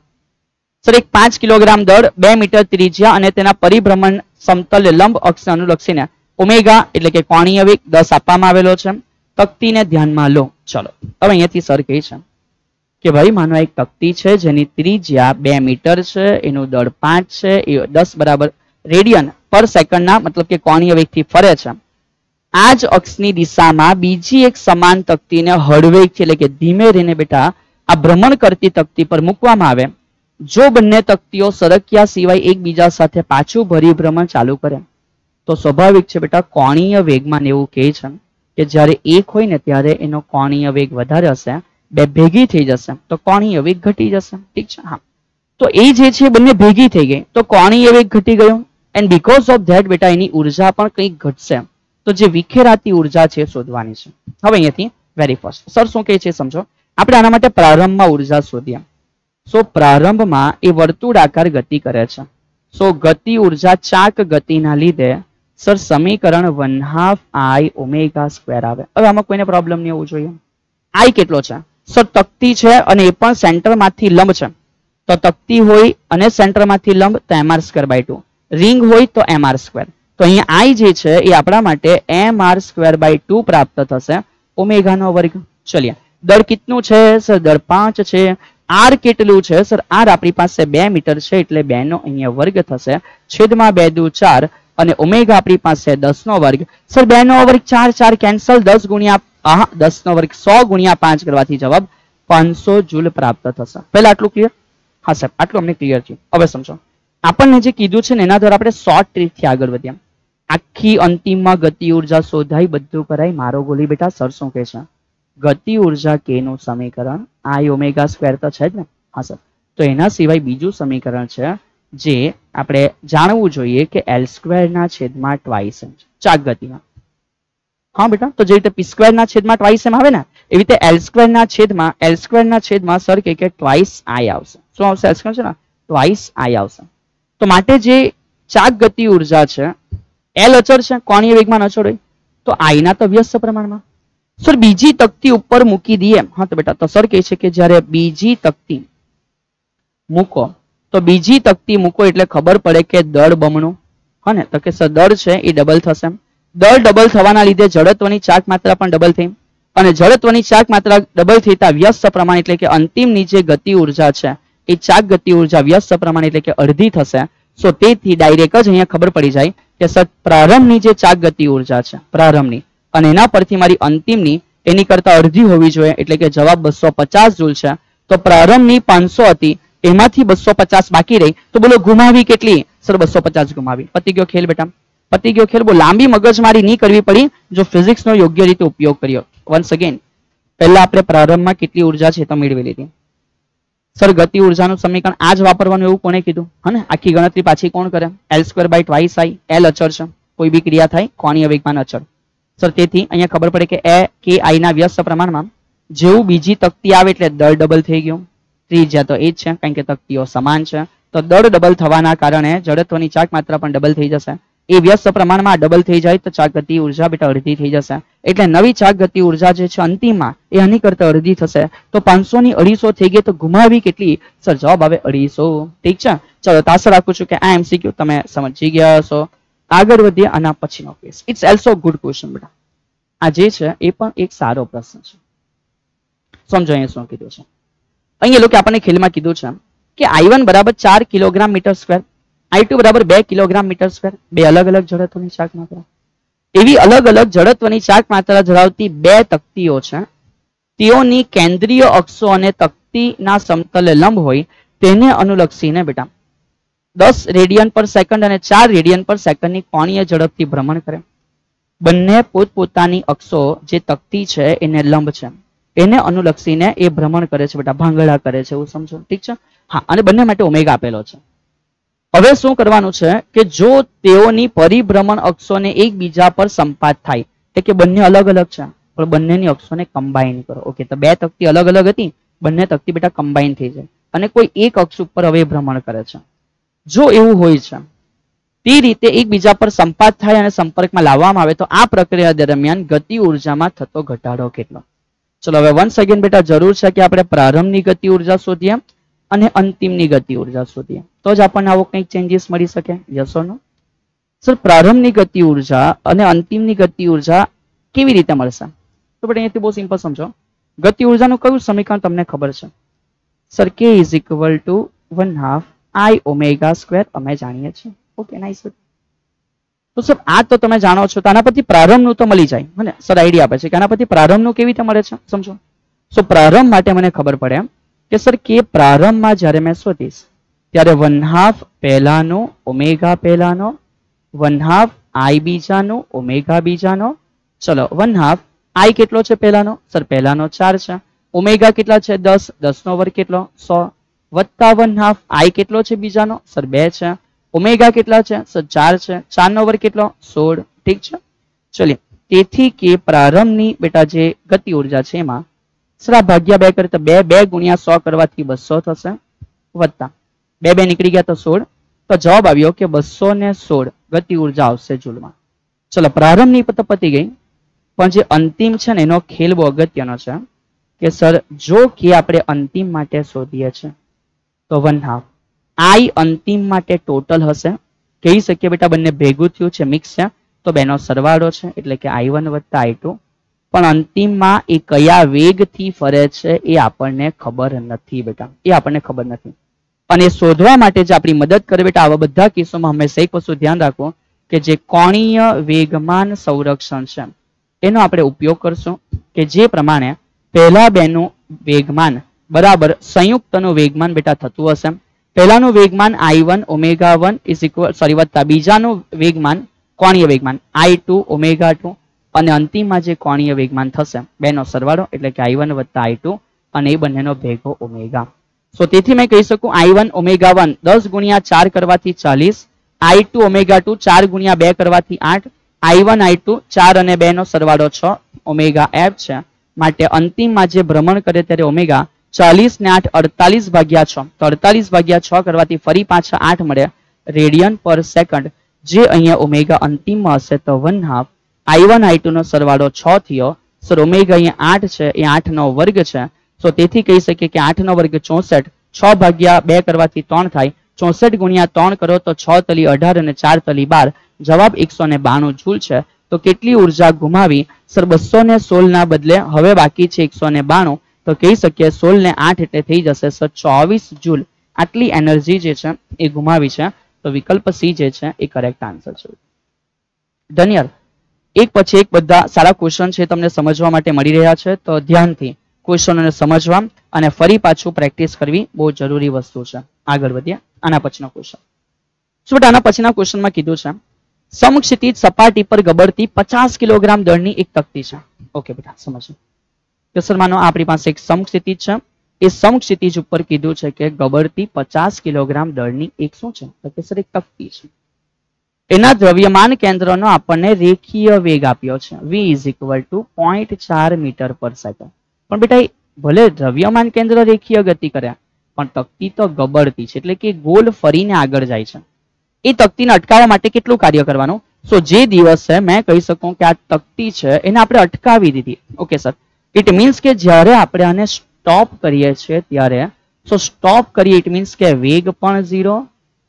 સર એક પાંચ કિલોગ્રામ દળ બે મીટર ત્રિજ્યા અને તેના પરિભ્રમણ સમતલ લંબ અક્ષ અનુલક્ષીને ઓમેગા એટલે કે કોણીય વેગ દસ આપવામાં આવેલો છે તકતીને ધ્યાનમાં લો ચલો હવે અહીંયાથી સર કહે છે કે ભાઈ માનો એક તકતી છે જેની ત્રિજ્યા બે મીટર છે એનું દળ પાંચ છે એ દસ બરાબર રેડિયન પર સેકન્ડના મતલબ કે કોણીય વેગથી ફરે છે આ જ અક્ષની દિશામાં બીજી એક સમાન તકતીને હળવેગથી એટલે કે ધીમે રહીને બેટા આ ભ્રમણ કરતી તકતી પર મૂકવામાં આવે જો બંને તકતીઓ સરક્યા સિવાય એકબીજા સાથે પાછું ભરી ભ્રમણ ચાલુ કરે તો સ્વાભાવિક છે બેટા કોણીય વેગમાં એવું કહે છે કે જ્યારે એક હોય ને ત્યારે એનો કોણીય વેગ વધારે હશે બે ભેગી થઈ જશે તો કોણી અવેગ ઘટી જશે ઠીક છે હા તો એ જે છે બંને ભેગી થઈ ગઈ તો કોણી અવેગ ઘટી ગયું એન્ડ બીકોઝ ઓફ ધેટ બેટા એની ઉર્જા પણ કંઈક ઘટશે તો જે વિખેરાતી ઉર્જા છે શોધવાની છે હવે અહીંયાથી વેરી ફર્સ્ટ સર શું કહે છે સમજો આપણે આના માટે પ્રારંભમાં ઉર્જા શોધીએ સો પ્રારંભમાં એ વર્તુળ આકાર ગતિ કરે છે સો ગતિ ઉર્જા ચાક ગતિના લીધે સર સમીકરણ one half I omega square આવે હવે આમાં કોઈને પ્રોબ્લેમ નહીં હોવું જોઈએ આઈ કેટલો છે સો તકતી છે અને એ પણ સેન્ટરમાંથી લંબ છે તો તકતી હોય અને સેન્ટરમાંથી લંબ તો M R square by two ring હોય તો એમ આર સ્ક્વેર તો અહીં આઈ જે છે એ આપણા માટે M R square by two પ્રાપ્ત થશે ઓમેગાનો વર્ગ ચલિયા દળ કેટલું છે સર દળ પાંચ છે આર કેટલું છે સર આર આપણી પાસે બે મીટર છે એટલે બે નો અહીંયા વર્ગ થશે છેદમાં બે દુ ચાર અને ઓમેગા આપણી પાસે દસ નો વર્ગ સર બે નો વર્ગ ચાર ચાર કેન્સલ દસ ગુણ્યા દસ નો વર્ગ સો ગુણ્યા પાંચ કરવાથી જવાબ પાંચસો જૂલ પ્રાપ્ત થશે પહેલા આટલું ક્લિયર હા સાહેબ આટલું અમને ક્લિયર છે હવે સમજો આપણને જે કીધું છે ને એના દ્વારા આપણે શોર્ટ ટ્રીકથી આગળ વધ્યા આખી અંતિમમાં ગતિ ઉર્જા શોધાઈ બધું કરાય મારો ગોલી બેટા સર શું કહે છે ગતિ ઉર્જા કે નું સમીકરણ આ ઓમેગા સ્ક્વેર તો છે જ ને હા સર તો એના સિવાય બીજું સમીકરણ છે જે આપણે જાણવું જોઈએ કે એલ સ્ક્વેરના છેદમાં ટ્વાઇસ ચાક ગતિમાં હા બેટા તો જે રીતે પી સ્ક્વેર ના છેદમાં ટ્વાઇસ એમ આવે ને એવી રીતે એલ સ્ક્વેર ના છેદમાં એલ સ્ક્વેર ના છેદમાં સર કે કે ટ્વાઇસ આઈ આવશે શું આવશે એલ સ્ક્વેર છે ને ટ્વાઇસ આઈ આવશે તો માટે જે ચાક ગતિ ઉર્જા છે એલ અચળ છે કોણીય વેગમાં અચળ હોય તો આઈ ના તો વ્યસ્ત પ્રમાણમાં સર બીજી તકતી ઉપર મૂકી દઈએ હા તો બેટા તો સર કહે છે કે જ્યારે બીજી તકતી મૂકો તો બીજી તકતી મૂકો એટલે ખબર પડે કે દળ બમણું હા ને તો કે સર દળ છે એ ડબલ થશે દર ડબલ થવાના લીધે જડત્વની ચાર્જ માત્રા પણ ડબલ થઈ અને જડત્વની ચાર્જ માત્રા ડબલ થતા વ્યસ્ત પ્રમાણ એટલે કે અંતિમની જે ગતિ ઉર્જા છે એ ચાક ગતિ ઉર્જા વ્યસ્ત પ્રમાણ એટલે કે અડધી થશે સો તેથી ડાયરેક્ટ જ અહીંયા ખબર પડી જાય કે પ્રારંભની જે ચાક ગતિ ઉર્જા છે પ્રારંભની અને એના પરથી મારી અંતિમની એની કરતા અડધી હોવી જોઈએ એટલે કે જવાબ બસો પચાસ જૂલ છે તો પ્રારંભની પાંચસો હતી એમાંથી બસો પચાસ બાકી રહી તો બોલો ગુમાવી કેટલી સર બસો પચાસ ગુમાવી પતી ગયો ખેલ બેટા પતી ગયો ખેલ બહુ લાંબી મગજમારી નહીં કરવી પડી જો ફિઝિક્સનો યોગ્ય રીતે ઉપયોગ કર્યો વન્સ અગેન પહેલા આપણે પ્રારંભમાં કેટલી ઉર્જા છે તો મેળવી લીધી સર ગતિ ઉર્જાનું સમીકરણ આજ વાપરવાનું એવું કોને કીધું હને આખી ગણતરી પાછી કોણ કરે L square by twice I L અચળ છે કોઈ બી ક્રિયા થાય કોણીય વેગમાન અચળ સર તેથી અહીંયા ખબર પડે કે એ કે આઈ ના વ્યસ્ત પ્રમાણમાં જેવું બીજી તકતી આવે એટલે દળ ડબલ થઈ ગયું ત્રીજા તો એ જ છે કારણ કે તકતીઓ સમાન છે તો દળ ડબલ થવાના કારણે જડત્વની ચાક માત્રા પણ ડબલ થઈ જશે એ વ્યસ્ત પ્રમાણમાં ડબલ થઈ જાય તો ચાક ગતિ ઉર્જા બેટા અડધી થઈ જશે એટલે નવી ચાક ગતિ ઉર્જા જે છે અંતિમમાં એ આની કરતા અડધી થશે તો પાંચસો ની અઢીસો થઈ ગઈ તો ગુમાવી કેટલી સર જવાબ આવે અઢીસો ઠીક છે ચલો તો રાખું છું કે આ એમસીક્યુ તમે સમજી ગયા છો આગળ વધીએ આના પછીનો case it's also good question બેટા આ જે છે એ પણ એક સારો પ્રશ્ન છે સમજો અહીંયા શું કીધું છે અહીંયા લોકો આપણને ખેલમાં કીધું છે કે આઈ વન બરાબર ચાર કિલોગ્રામ મીટર સ્ક્વેર આઈ બરાબર બે કિલોગ્રામ મીટર સ્ક્વેર બે અલગ અલગ જડત્વની શાક માત્રા એવી અલગ અલગ જડત્વની શાક માત્રા ધરાવતી બે તકતીઓ છે તેઓની કેન્દ્રીય અક્ષો અને તકતીના સમતલ લંબ હોય તેને અનુલક્ષીને બેટા દસ રેડિયન પર સેકન્ડ અને ચાર રેડિયન પર સેકન્ડની કોણીય ઝડપથી ભ્રમણ કરે બંને પોતપોતાની અક્ષો જે તકતી છે એને લંબ છે એને અનુલક્ષીને એ ભ્રમણ કરે છે બેટા ભાંગડા કરે છે એવું સમજો ઠીક છે હા અને બંને માટે ઓમેગા આપેલો છે હવે શું કરવાનું છે કે જો તેઓની પરિભ્રમણ અક્ષોને એકબીજા પર સંપાત થાય એટલે કે બંને અલગ અલગ છે પણ બંનેની અક્ષોને કમ્બાઈન કરો ઓકે તો બે તકતી અલગ અલગ હતી બંને તકતી બેટા કમ્બાઈન થઈ જાય અને કોઈ એક અક્ષ ઉપર હવે ભ્રમણ કરે છે જો એવું હોય છે તે રીતે એકબીજા પર સંપાત થાય અને સંપર્કમાં લાવવામાં આવે તો આ પ્રક્રિયા દરમિયાન ગતિ ઉર્જામાં થતો ઘટાડો કેટલો ચલો હવે વન અગેન બેટા જરૂર છે કે આપણે પ્રારંભની ગતિ ઉર્જા શોધીએ અને અંતિમની ગતિ ઉર્જા સુધી તો જ આપણને આવો કંઈક ચેન્જીસ મળી શકે યસોનો સર પ્રારંભની ગતિ ઉર્જા અને અંતિમની ગતિ ઉર્જા કેવી રીતે મળશે તો પણ અહીંયાથી બહુ સિમ્પલ સમજો ગતિ ઉર્જાનું કયું સમીકરણ તમને ખબર છે સર કે is equal to one half I omega square અમે જાણીએ છીએ ઓકે નાઇસ તો સર આ તો તમે જાણો છો તો આના પરથી પ્રારંભનું તો મળી જાય મને સર આઈડિયા આપે છે કે આના પરથી પ્રારંભનું કેવી રીતે મળે છે સમજો સો પ્રારંભ માટે મને ખબર પડે એમ કે સર કે પ્રારંભમાં જ્યારે મેં શોધીશ ત્યારે વન હાફ પહેલાનો ઓમેગા પહેલાનો વન હાફ આઈ બીજાનો ઓમેગા બીજાનો ચલો વન હાફ આઈ કેટલો છે પહેલાનો સર પહેલાનો ચાર છે ઓમેગા કેટલા છે દસ દસનો વર્ગ કેટલો સો વત્તા વન હાફ આઈ કેટલો છે બીજાનો સર બે છે ઓમેગા કેટલા છે સર ચાર છે ચારનો વર્ગ કેટલો સોળ ઠીક છે ચલીએ તેથી કે પ્રારંભની બેટા જે ગતિ ઉર્જા છે એમાં સરા ભાગ્યા બે કરે તો બે બે ગુણ્યા સો કરવાથી બસો થશે વત્તા બે બે નીકળી ગયા તો સોળ તો જવાબ આવ્યો કે બસો ને સોળ ગતિ ઉર્જા આવશે જૂલમાં ચલો પ્રારંભની પત પતી ગઈ પણ જે અંતિમ છે ને એનો ખેલ બહુ અગત્યનો છે કે સર જો કે આપણે અંતિમ માટે શોધીએ છીએ તો વન હાફ આઈ અંતિમ માટે ટોટલ હશે કહી શકીએ બેટા બંને ભેગું થયું છે મિક્સ છે તો બેનો સરવાળો છે એટલે કે આઈ વન વત્તા આઈ ટુ પણ અંતિમમાં એ કયા વેગથી ફરે છે એ આપણને ખબર નથી બેટા એ આપણને ખબર નથી અને શોધવા માટે જે આપણી મદદ કરે બેટા આવા બધા કેસોમાં હંમેશા એક વસ્તુ ધ્યાન રાખો કે જે કોણીય વેગમાન સંરક્ષણ છે એનો આપણે ઉપયોગ કરશું કે જે પ્રમાણે પહેલા બેનું વેગમાન બરાબર સંયુક્તનું વેગમાન બેટા થતું હશે પહેલાનું વેગમાન I one omega one is equal sorry વત્તા બીજાનું વેગમાન કોણીય વેગમાન આઈ ટુ ઓમેગા ટુ અને અંતિમમાં જે કોણીય વેગમાન થશે બેનો સરવાળો એટલે કે આઈ વન વત્તા આઈ ટુ અને એ બંનેનો ભેગો ઓમેગા સો તેથી મેં કહી શકું આઈ વન ઓમેગા વન દસ ગુણ્યા ચાર કરવાથી ચાલીસ આઈ ટુ ઓમેગા ટુ ચાર ગુણ્યા બે કરવાથી આઠ આઈ વન આઈ ટુ ચાર અને બે નો સરવાળો છ ઓમેગા એફ છે માટે અંતિમમાં જે ભ્રમણ કરે ત્યારે ઓમેગા ચાલીસ ને આઠ અડતાલીસ ભાગ્યા છ તો અડતાલીસ ભાગ્યા છ કરવાથી ફરી પાછા આઠ મળે રેડિયન પર સેકન્ડ જે અહીંયા ઓમેગા અંતિમમાં હશે તો one half I one I નો સરવાળો છ થયો સર ઓમેગા અહીંયા આઠ છે એ આઠ નો વર્ગ છે તો તેથી કહી શકીએ કે આઠ નો વર્ગ ચોસઠ છ ભાગ્યા બે કરવાથી ત્રણ થાય ચોસઠ ગુણ્યા ત્રણ કરો તો છ તલી અઢાર અને ચાર તલી બાર જવાબ એકસો ને બાણું જૂલ છે તો કેટલી ઉર્જા ગુમાવી સર બસો ને સોળ ના બદલે હવે બાકી છે એકસો ને બાણું તો કહી શકીએ સોળ ને આઠ એટલે થઈ જશે સર ચોવીસ જૂલ આટલી એનર્જી જે છે એ ગુમાવી છે તો વિકલ્પ સી જે છે એ કરેક્ટ આન્સર છે ધન્યવાદ એક પછી એક બધા સારા ક્વેશ્ચન છે તમને સમજવા માટે મળી રહ્યા છે તો ધ્યાનથી ક્વેશ્ચનોને સમજવા અને ફરી પાછું પ્રેક્ટિસ કરવી બહુ જરૂરી વસ્તુ છે આગળ વધીએ આના પછીનો ક્વેશ્ચન શું બેટા આના પછીના ક્વેશ્ચનમાં કીધું છે સમક્ષિતિજ સપાટી પર ગબડતી પચાસ કિલોગ્રામ દળની એક તકતી છે ઓકે બેટા સમજો કેસર માનો આપણી પાસે એક સમક્ષિતિજ છે એ સમક્ષિત ઉપર કીધું છે કે ગબડતી પચાસ કિલોગ્રામ દળની એક શું છે તો કેસર એક તકતી છે એના દ્રવ્યમાન કેન્દ્રનો આપણને રેખીય વેગ આપ્યો છે v is equal to point ચાર મીટર પર સેકન્ડ પણ બેટા ભલે દ્રવ્યમાન કેન્દ્ર રેખીય ગતિ કર્યા પણ તકતી તો ગબડતી છે એટલે કે ગોલ ફરીને આગળ જાય છે એ તકતીને અટકાવવા માટે કેટલું કાર્ય કરવાનું સો જે દિવસે મેં કહી શકું કે આ તકતી છે એને આપણે અટકાવી દીધી ઓકે સર ઇટ મીન્સ કે જ્યારે આપણે આને સ્ટોપ કરીએ છીએ ત્યારે સો સ્ટોપ કરીએ ઇટ મીન્સ કે વેગ પણ ઝીરો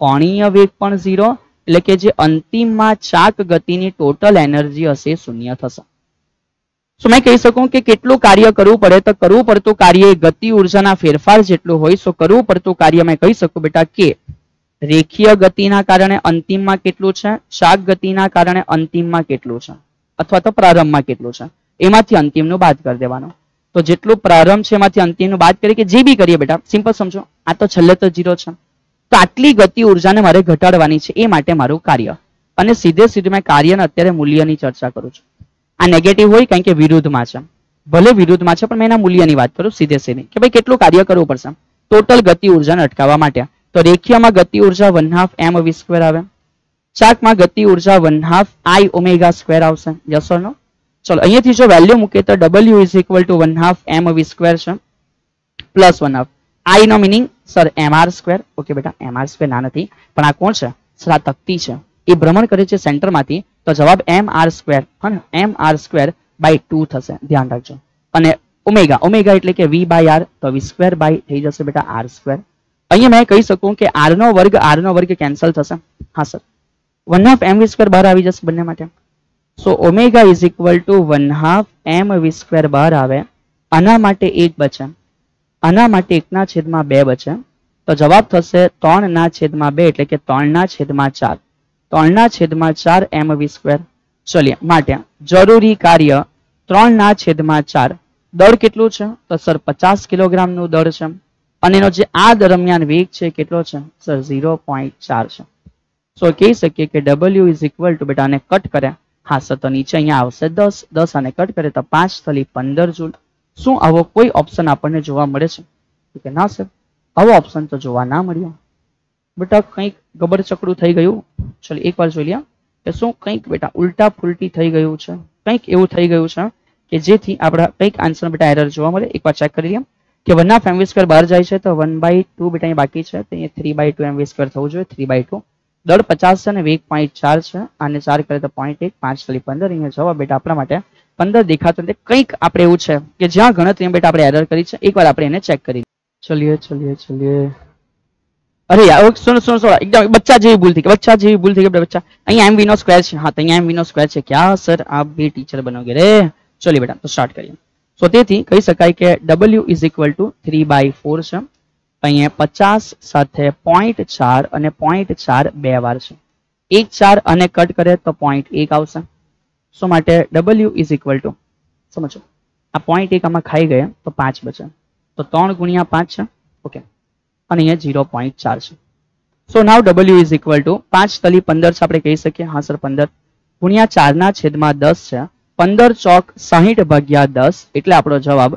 કોણીય વેગ પણ ઝીરો એટલે કે જે અંતિમમાં ચાક ગતિની ટોટલ એનર્જી હશે શૂન્ય થશે સો મેં કહી શકું કે કેટલું કાર્ય કરવું પડે તો કરવું પડતું કાર્ય ગતિ ઉર્જાના ફેરફાર જેટલું હોય સો કરવું પડતું કાર્ય મેં કહી શકું બેટા કે રેખીય ગતિના કારણે અંતિમમાં કેટલું છે શાક ગતિના કારણે અંતિમમાં કેટલું છે અથવા તો પ્રારંભમાં કેટલું છે એમાંથી અંતિમનું બાદ કરી દેવાનું તો જેટલું પ્રારંભ છે એમાંથી અંતિમનું બાદ કરીએ કે જે બી કરીએ બેટા સિમ્પલ સમજો આ તો છેલ્લે તો જીરો છે તો ગતિ ઉર્જાને મારે ઘટાડવાની છે એ માટે મારું કાર્ય અને સીધે સીધું મેં કાર્યના અત્યારે મૂલ્યની ચર્ચા કરું છું આ નેગેટિવ હોય કારણ કે વિરુદ્ધમાં છે ભલે વિરુદ્ધમાં છે પણ મેં એના મૂલ્યની વાત કરું સીધે સીધી કે ભાઈ કેટલું કાર્ય કરવું પડશે ટોટલ ગતિ ઉર્જાને અટકાવવા માટે તો રેખીયમાં ગતિ ઉર્જા one half M V square આવે ચાકમાં ગતિ ઉર્જા one half I omega square આવશે યસ નો ચલો અહીંયાથી જો વેલ્યુ મૂકીએ તો W is equal to one half M V square છે પ્લસ વન હાફ આઈ નો meaning sir MR square okay બેટા એમઆર સ્ક્વેર ના નથી પણ આ કોણ છે સર આ તકતી છે એ ભ્રમણ કરે છે સેન્ટરમાંથી તો જવાબ એમ આર સ્ક્વેર હા M R square by two થશે ધ્યાન રાખજો અને ઓમેગા ઓમેગા એટલે કે વી બાય આર તો વી સ્ક્વેર બાય થઈ જશે બેટા આર સ્ક્વેર અહીંયા મેં કહી શકું કે આર નો વર્ગ આર નો વર્ગ કેન્સલ થશે હા sir one half M V square બહાર આવી જશે બંને માટે so omega is equal to one half M V square બહાર આવે આના માટે એક બચે આના માટે એકના છેદમાં બે બચે તો જવાબ થશે ત્રણ ના છેદમાં બે એટલે કે ત્રણ ના છેદમાં ચાર ત્રણ ના છેદમાં ચાર એમ વી સ્ક્વેર ચલીએ માટે જરૂરી કાર્ય ત્રણ ના છેદમાં ચાર દળ કેટલું છે તો સર પચાસ કિલોગ્રામનું દળ છે અને એનો જે આ દરમિયાન વેગ છે કેટલો છે સર ઝીરો પોઈન્ટ ચાર છે સો કહી શકીએ કે ડબલ્યુ ઇઝ ઇક્વલ ટુ બેટા બેટાને કટ કર્યા હા સર તો નીચે અહીંયા આવશે દસ દસ આને કટ કરે તો પાંચ થલી પંદર જૂલ શું આવો કોઈ ઓપ્શન આપણને જોવા મળે છે કે ના સર આવો ઓપ્શન તો જોવા ના મળ્યો બેટા કંઈક ગબડચકડું થઈ ગયું એક વાર જોઈ લ્યા કે શું કંઈક બેટા ઉલટા ફૂલટી થઈ ગયું છે કંઈક એવું થઈ ગયું છે કે જેથી આપણા કંઈક આન્સર બેટા એરર જોવા મળે એકવાર ચેક કરી લઈએ કે વનના ફેમ સ્ક્વેર બહાર જાય છે તો વન બાય ટુ બેટા અહીં બાકી છે તો અહીંયા three by two M square થવું જોઈએ થ્રી બાય ટુ દળ પચાસ છે અને વેગ પોઈન્ટ ચાર છે અને ચાર કરે તો પોઈન્ટ એક પાંચ ખાલી પંદર અહીંયા જવાબ બેટા આપણા માટે પંદર દેખાતા એટલે કંઈક આપણે એવું છે કે જ્યાં ગણતરીમાં બેટા આપણે એરર કરી છે એકવાર આપણે એને ચેક કરી ચલીએ ચલીએ ચલીએ અરે યાર સુનો સુનો સુનો એકદમ બચ્ચા જેવી ભૂલ થઈ કે બચ્ચા જેવી ભૂલ થઈ કે બચ્ચા અહીંયા એમ વીનો સ્ક્વેર છે હા તો અહીંયા એમ વીનો સ્ક્વેર છે ક્યાં સર આપ બે ટીચર બનોગે રે ચલીએ બેટા તો સ્ટાર્ટ કરીએ સો તેથી કહી શકાય કે W is equal to three by four છે અહીંયા પચાસ સાથે પોઈન્ટ ચાર અને પોઈન્ટ ચાર બે વાર છે એક ચાર અને કટ કરે તો પોઈન્ટ એક આવશે સો માટે ડબલ્યુ ઇઝ ઇક્વલ ટુ સમજો આ પોઈન્ટ એક આમાં ખાઈ ગયા તો પાંચ બચે તો ત્રણ ગુણ્યા પાંચ છે ઓકે અને અહીંયા ઝીરો પોઈન્ટ ચાર છે so now W is equal to પાંચ તલી પંદર છે આપણે કહી શકીએ હા સર પંદર ગુણ્યા ચારના છેદમાં દસ છે પંદર ચોક સાહીઠ ભાગ્યા દસ એટલે આપણો જવાબ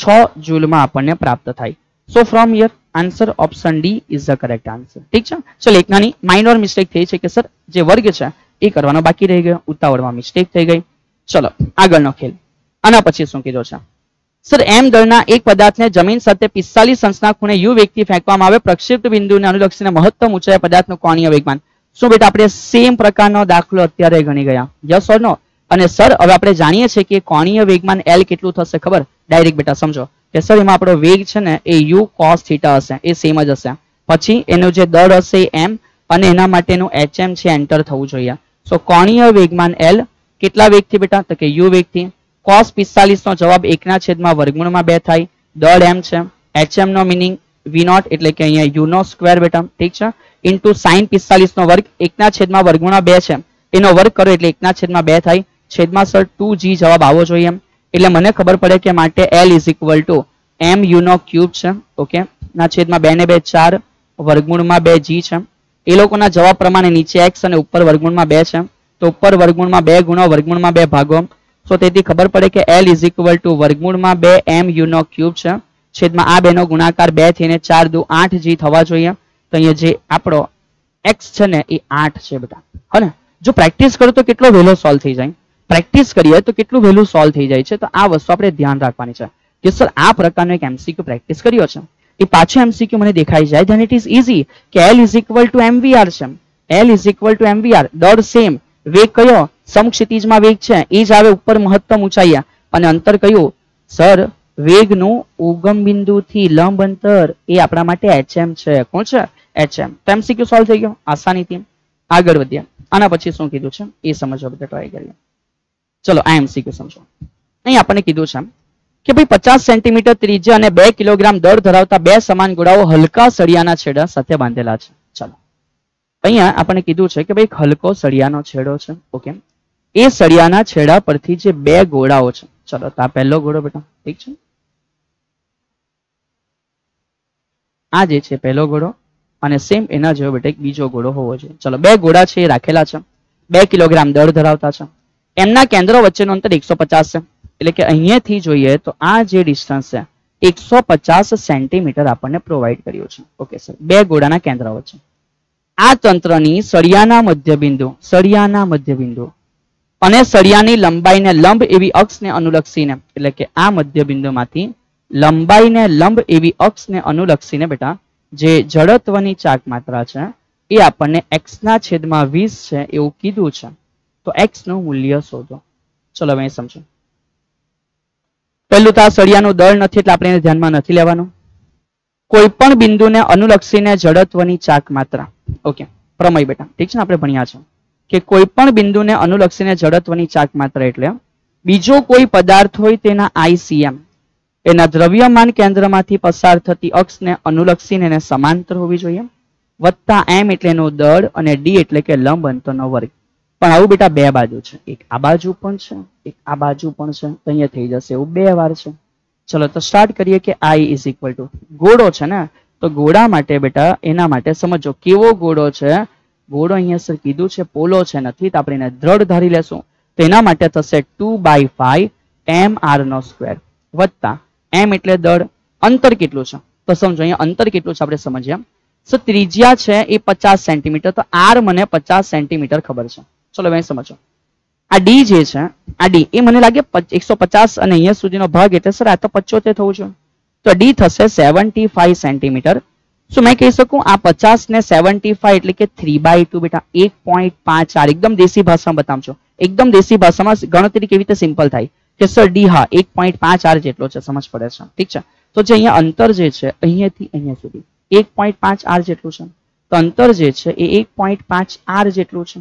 છ જૂલમાં આપણને પ્રાપ્ત થાય so from your answer option D is the correct answer ઠીક છે ચલો એક નાની માઇનોર મિસ્ટેક થઈ છે કે સર જે વર્ગ છે એ કરવાનો બાકી રહી ગયો ઉતાવળમાં મિસ્ટેક થઈ ગઈ ચલો આગળનો ખેલ આના પછી શું કીધો છે સર એમ દળના એક પદાર્થને જમીન સાથે પિસ્તાલીસ અંશના ખૂણે યુ વેગથી ફેંકવામાં આવે પ્રક્ષિપ્ત બિંદુને અનુલક્ષીને મહત્તમ ઊંચાઈ પદાર્થનું કોણીય વેગમાન શું બેટા આપણે સેમ પ્રકારનો દાખલો અત્યારે ગણી ગયા યસ ઓર નો અને સર હવે આપણે જાણીએ છીએ કે કોણીય વેગમાન એલ કેટલું થશે ખબર ડાયરેક્ટ બેટા સમજો કે સર એમાં આપણો વેગ છે ને એ યુ કોસ થીટા હશે એ સેમ જ હશે પછી એનો જે દળ હશે એમ અને એના માટેનું એચ એમ છે એન્ટર થવું જોઈએ સો કોણીય વેગમાન એલ કેટલા વેગથી બેટા તો કે યુ વેગથી કોસ પિસ્તાલીસ નો જવાબ એકના છેદમાં વર્ગમૂળમાં બે થાય દળ એમ છે એચએમ નો મિનિંગ વી નોટ એટલે કે અહીંયા યુ નો સ્ક્વેર બેટા ઠીક છે ઇન્ટુ સાઇન પિસ્તાલીસ નો વર્ગ એકના છેદમાં વર્ગમૂળમાં બે છે એનો વર્ગ કરો એટલે એકના છેદમાં બે થાય છેદમાં સર ટુ જી જવાબ આવવો જોઈએ એટલે મને ખબર પડે કે માટે L is equal to M U નો ક્યુબ છે ઓકે ના છેદમાં બે ને બે ચાર વર્ગમૂળમાં બે જી છે એ લોકોના જવાબ પ્રમાણે નીચે એક્સ અને ઉપર વર્ગમૂળમાં બે છે તો ઉપર વર્ગમૂળમાં બે ગુણો વર્ગુણમાં બે ભાગો સો તેથી ખબર પડે કે એલ ઇઝ ઇક્વલ ટુ વર્ગુણમાં બે એમ યુનો ક્યુબ છે છેદમાં આ બેનો ગુણાકાર બે થઈને ચાર દુ આઠ જી થવા જોઈએ તો અહીંયા જે આપણો એક્સ છે ને એ આઠ છે બધા હને જો પ્રેક્ટિસ કરો તો કેટલો વહેલો સોલ્વ થઈ જાય પ્રેક્ટિસ કરીએ તો કેટલું વહેલું સોલ્વ થઈ જાય છે તો આ વસ્તુ આપણે ધ્યાન રાખવાની છે કે સર આ પ્રકારનો એક એમસીક્યુ પ્રેક્ટિસ કર્યો છે એ પાછું એમસીક્યુ મને દેખાઈ જાય ધેન ઇટ ઇઝ ઇઝી કે L is equal to MVR છે L is equal to MVR દર સેમ વેગ કયો સમક્ષિતિજમાં વેગ છે એ જ આવે ઉપર મહત્તમ ઊંચાઈએ અને અંતર કયું સર વેગનું ઉગમ બિંદુથી લંબ અંતર એ આપણા માટે એચએમ છે કોણ છે એચએમ તો એમસીક્યુ સોલ્વ થઈ ગયો આસાનીથી આગળ વધ્યા આના પછી શું કીધું છે એ સમજવા બધા ટ્રાય કરીએ ચલો આ એમસીક્યુ સમજો અહીં આપણને કીધું છે એમ કે ભાઈ પચાસ સેન્ટીમીટર ત્રિજ્યા અને બે કિલોગ્રામ દળ ધરાવતા બે સમાન ગોળાઓ હલકા સળિયાના છેડા સાથે બાંધેલા છે ચાલો અહીંયા આપણે કીધું છે કે ભાઈ હલકો સળિયાનો છેડો છે ઓકે એ સળિયાના છેડા પરથી જે બે ગોળાઓ છે ચલો આ પહેલો ગોળો બેટા ઠીક છે આ જે છે પહેલો ગોળો અને સેમ એના જેવો બેટા એક બીજો ગોળો હોવો જોઈએ ચલો બે ગોળા છે એ રાખેલા છે બે કિલોગ્રામ દળ ધરાવતા છે એમના કેન્દ્રો વચ્ચેનો અંતર એકસો પચાસ છે એટલે કે અહીંયાથી જોઈએ તો આ જે ડિસ્ટન્સ છે એકસો સેન્ટીમીટર આપણને પ્રોવાઈડ કર્યું છે ઓકે સર બે ગોળાના કેન્દ્ર વચ્ચે આ તંત્રની સળિયાના મધ્યબિંદુ સળિયાના મધ્યબિંદુ અને સળિયાની લંબાઈને લંબ એવી અક્ષને અનુલક્ષીને એટલે કે આ મધ્યબિંદુમાંથી લંબાઈને લંબ એવી અક્ષને અનુલક્ષીને બેટા જે જડત્વની ચાક માત્રા છે એ આપણને x ના છેદમાં વીસ છે એવું કીધું છે તો x નું મૂલ્ય શોધો ચલો હવે સમજો પહેલું તો આ સળિયાનું દળ નથી એટલે આપણે એને ધ્યાનમાં નથી લેવાનું કોઈ પણ બિંદુને અનુલક્ષીને જડત્વની ચાક માત્રા ઓકે પ્રમેય બેટા ઠીક છે ને આપણે ભણ્યા છે કે કોઈ પણ બિંદુને અનુલક્ષીને જડત્વની ચાક માત્રા એટલે બીજો કોઈ પદાર્થ હોય તેના આઈસીએમ એના દ્રવ્યમાન કેન્દ્રમાંથી પસાર થતી અક્ષને અનુલક્ષીને એને સમાંતર હોવી જોઈએ વત્તા એમ એટલે એનું દળ અને ડી એટલે કે લંબ અંતરનો વર્ગ પણ આવું બેટા બે બાજુ છે એક આ બાજુ પણ છે એક આ બાજુ પણ છે તો અહીંયા થઈ જશે એવું બે વાર છે ચલો તો સ્ટાર્ટ કરીએ કે આઈ ઇઝ ઇક્વલ ટુ ગોળો છે ને તો ગોળા માટે બેટા એના માટે સમજો કેવો ગોળો છે ગોળો અહીંયા સર કીધું છે પોલો છે નથી તો આપણે એને દ્રઢ ધારી લેશું તો એના માટે થશે two by five M R નો સ્ક્વેર વત્તા એમ એટલે દળ અંતર કેટલું છે તો સમજો અહીંયા અંતર કેટલું છે આપણે સમજીએ સર ત્રિજ્યા છે એ પચાસ સેન્ટીમીટર તો આર મને પચાસ સેન્ટીમીટર ખબર છે ચલો અહીં સમજો આ ડી જે છે આ ડી એ મને લાગે એકસો અને અહીંયા સુધીનો ભાગ એટલે સર આ તો પચોતેર થવું જોઈએ તો ડી થશે સેવન્ટી ફાઈવ સેન્ટીમીટર મેં કહી શકું આ પચાસ ને સેવન્ટી એટલે કે થ્રી બાય બેટા એક એકદમ દેશી ભાષામાં બતાવજો એકદમ દેશી ભાષામાં ગણતરી કેવી રીતે સિમ્પલ થાય કે સર ડી હા એક પોઈન્ટ પાંચ ચાર જેટલો છે સમજ પડે છે ઠીક છે તો જે અહીંયા અંતર જે છે અહીંયાથી અહીંયા સુધી એક પોઈન્ટ પાંચ આર જેટલું છે તો અંતર જે છે એ એક પોઈન્ટ પાંચ આર જેટલું છે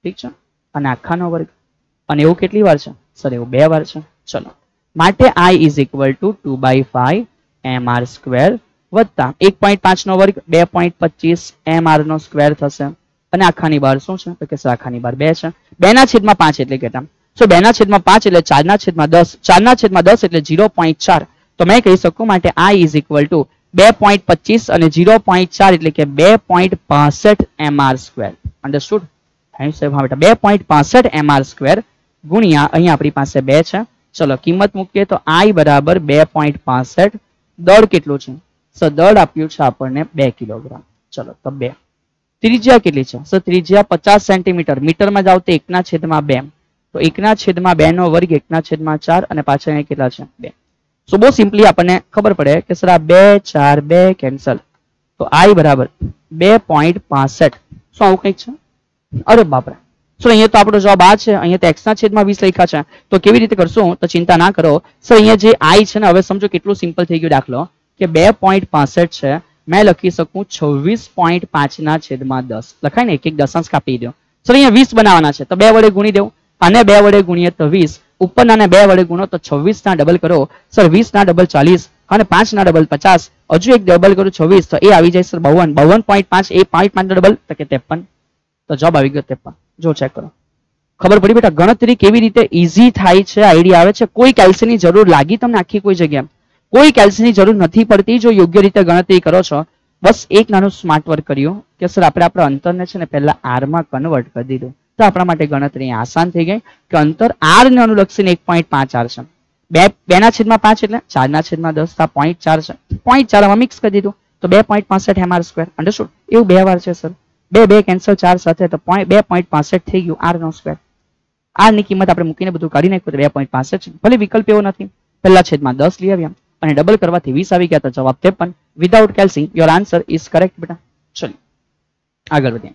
ઠીક છે અને આખાનો વર્ગ અને એવું કેટલી વાર છે સર એવું બે વાર છે ચલો માટે I is equal to two by five M square વત્તા એક પોઈન્ટ પાંચ નો વર્ગ બે પોઈન્ટ પચીસ એમ નો સ્ક્વેર થશે અને આખાની બહાર શું છે તો કે સર આખાની બાર બે છે બે ના છેદમાં પાંચ એટલે કેટલા સો બે ના છેદમાં પાંચ એટલે ચાર ના છેદમાં દસ ચાર ના છેદમાં દસ એટલે ઝીરો પોઈન્ટ ચાર તો મેં કહી શકું માટે આઈ ઇઝ ઇક્વલ ટુ બે પોઈન્ટ પચીસ અને ઝીરો પોઈન્ટ ચાર એટલે કે બે પોઈન્ટ પાસઠ એમ આર સ્ક્વેર અંડરસ્ટુડ સાહેબ બે પોઈન્ટ પાસઠ એમ આર સ્ક્વેર ગુણ્યા અહીંયા આપણી પાસે બે છે ચલો કિંમત મૂકીએ તો આઈ બરાબર બે પોઈન્ટ પાસઠ દળ કેટલું છે સો દળ આપ્યું છે આપણને બે કિલોગ્રામ ચલો તો બે ત્રિજ્યા કેટલી છે સો ત્રિજ્યા પચાસ સેન્ટીમીટર મીટરમાં જાવ તો એકના છેદમાં બે તો એકના છેદમાં બે નો વર્ગ એકના છેદમાં ચાર અને પાછળ કેટલા છે બે સો બહુ સિમ્પલી આપણને ખબર પડે કે સર આ બે ચાર બે કેન્સલ તો આઈ બરાબર બે પોઈન્ટ પાસઠ શું આવું કંઈક છે અરે બાપરે સર અહીંયા તો આપણો જવાબ આ છે અહીંયા તો x ના છેદમાં 20 લખ્યા છે તો કેવી રીતે કરશું તો ચિંતા ના કરો સર અહીંયા જે આઈ છે ને હવે સમજો કેટલું સિમ્પલ થઈ ગયું દાખલો કે 2.65 છે મેં લખી શકું 26.5 ના છેદમાં દસ લખાય ને એક એક દશાંશ કાપી દો સર અહીંયા વીસ બનાવવાના છે તો બે વડે ગુણી દેવું આને બે વડે ગુણીએ તો વીસ ઉપરના બે વડે ગુણો તો 26 ના ડબલ કરો સર 20 ના ડબલ ચાલીસ અને પાંચ ના ડબલ પચાસ હજુ એક ડબલ કરો છવ્વીસ તો એ આવી જાય સર બાવન બાવન 52 પાંચ એ 5 પાંચ ડબલ તો કે 53 તો જવાબ આવી ગયો તેપન જો ચેક કરો ખબર પડી બેટા ગણતરી કેવી રીતે ઈઝી થાય છે આઈડિયા આવે છે કોઈ કેલ્સીની જરૂર લાગી તમને આખી કોઈ જગ્યા કોઈ કેલ્સીની જરૂર નથી પડતી જો યોગ્ય રીતે ગણતરી કરો છો બસ એક નાનું સ્માર્ટ વર્ક કર્યું કે સર આપણે આપણા અંતરને છે ને પહેલા આરમાં કન્વર્ટ કરી દીધું તો આપણા માટે ગણતરી આસાન થઈ ગઈ કે અંતર આર ને અનુલક્ષીને એક પોઈન્ટ પાંચ આર છે બે બે ના છેદમાં પાંચ એટલે ચાર ના છેદમાં દસ આ પોઈન્ટ ચાર છે પોઈન્ટ ચાર મિક્સ કરી દીધું તો બે પોઈન્ટ પાસઠ એમ આર સ્ક્વેર અંડરસ્ટુડ એવું બે વાર છે સર બે બે કેન્સલ ચાર સાથે તો બે પોઈન્ટ પાસઠ થઈ ગયું આર નો સ્ક્વેર આરની કિંમત આપણે મૂકીને બધું કાઢી નાખ્યું બે પોઈન્ટ પાસઠ છે ભલે વિકલ્પ એવો નથી પહેલા છેદમાં દસ લઈ આવ્યા અને ડબલ કરવાથી વીસ આવી ગયા તો જવાબ પણ વિધાઉટ કેલ્સી યોર આન્સર ઇઝ કરેક્ટ બેટા ચલો આગળ વધીએ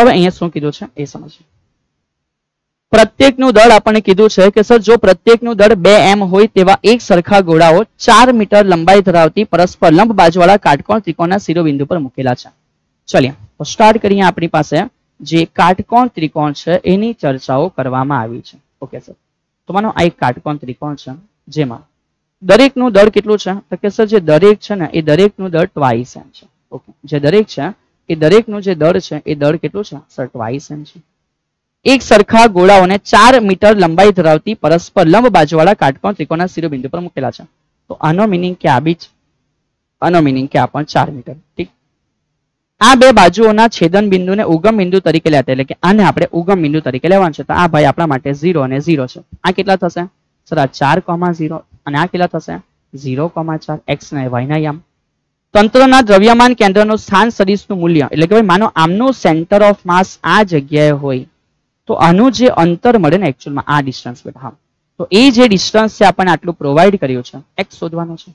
હવે અહીંયા શું કીધું છે એ સમજીએ પ્રત્યેકનું દળ આપણને કીધું છે કે સર જો પ્રત્યેકનું દળ બે એમ હોય તેવા એક સરખા ગોળાઓ ચાર મીટર લંબાઈ ધરાવતી પરસ્પર લંબ બાજુવાળા કાટકોણ ત્રિકોણના શિરોબિંદુ પર મૂકેલા છે ચલીએ તો સ્ટાર્ટ કરીએ આપણી પાસે જે કાટકોણ ત્રિકોણ છે એની ચર્ચાઓ કરવામાં આવી છે ઓકે સર તો માનો આ એક કાટકોણ ત્રિકોણ છે જેમાં દરેકનું દળ કેટલું છે તો કે સર જે દરેક છે ને એ દરેકનું દળ ટ્વાઇસ એમ છે ઓકે જે દરેક છે એ દરેકનું જે દળ છે એ દળ કેટલું છે સર ટ્વાઇસ એમ છે એક સરખા ગોળાઓને ચાર મીટર લંબાઈ ધરાવતી પરસ્પર લંબ બાજુવાળા કાટકોણ ત્રિકોણના શિરોબિંદુ પર મૂકેલા છે તો આનો મિનિંગ કે આ બીજ આનો મિનિંગ કે આ પણ ચાર મીટર ઠીક આ બે બાજુઓના છેદન બિંદુને ઉગમ બિંદુ તરીકે લેતા એટલે કે આને આપણે ઉગમ બિંદુ તરીકે લેવાનું છે તો આ ભાઈ આપણા માટે ઝીરો અને ઝીરો છે આ કેટલા થશે સર આ ચાર કોમા ઝીરો અને આ કેટલા થશે ઝીરો કોમા ચાર એક્સ અને વાયના યામ તંત્રના દ્રવ્યમાન કેન્દ્રનું સ્થાન સદિશનું મૂલ્ય એટલે કે ભાઈ માનો આમનું સેન્ટર ઓફ માસ આ જગ્યાએ હોય તો આનું જે અંતર મળે ને એકચ્યુઅલમાં આ ડિસ્ટન્સ બેઠા તો એ જે ડિસ્ટન્સ છે આપણને આટલું પ્રોવાઈડ કર્યું છે એક્સ શોધવાનું છે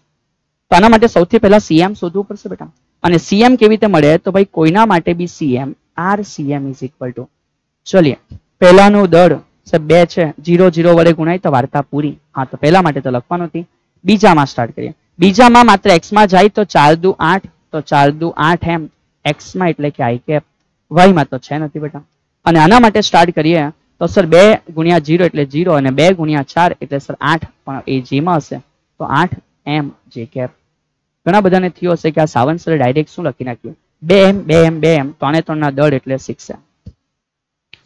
તો આના માટે સૌથી પહેલા સીએમ શોધવું પડશે બેટા અને સીએમ કેવી રીતે મળે તો ભાઈ કોઈના માટે B CM R CM is equal to ચલીએ પહેલાનું દળ સાહેબ બે છે જીરો જીરો વડે ગુણાય તો વાર્તા પૂરી હા તો પહેલા માટે તો લખવાનું હતી બીજામાં સ્ટાર્ટ કરીએ બીજામાં માત્ર એક્સમાં જાય તો ચાર દુ આઠ તો ચાર દુ આઠ એમ એક્સમાં એટલે કે આઈ કેપ વાયમાં તો છે નથી બેટા અને આના માટે સ્ટાર્ટ કરીએ તો સર બે ગુણ્યા જીરો એટલે જીરો અને બે ગુણ્યા ચાર એટલે સર આઠ પણ એ જીમાં હશે તો આઠ એમ જે કેપ ઘણા બધાને થયો હશે કે આ સાવંત ડાયરેક્ટ શું લખી નાખ્યું બે એમ બે એમ બે એમ ત્રણે ત્રણ ના દળ એટલે સિક્સ એમ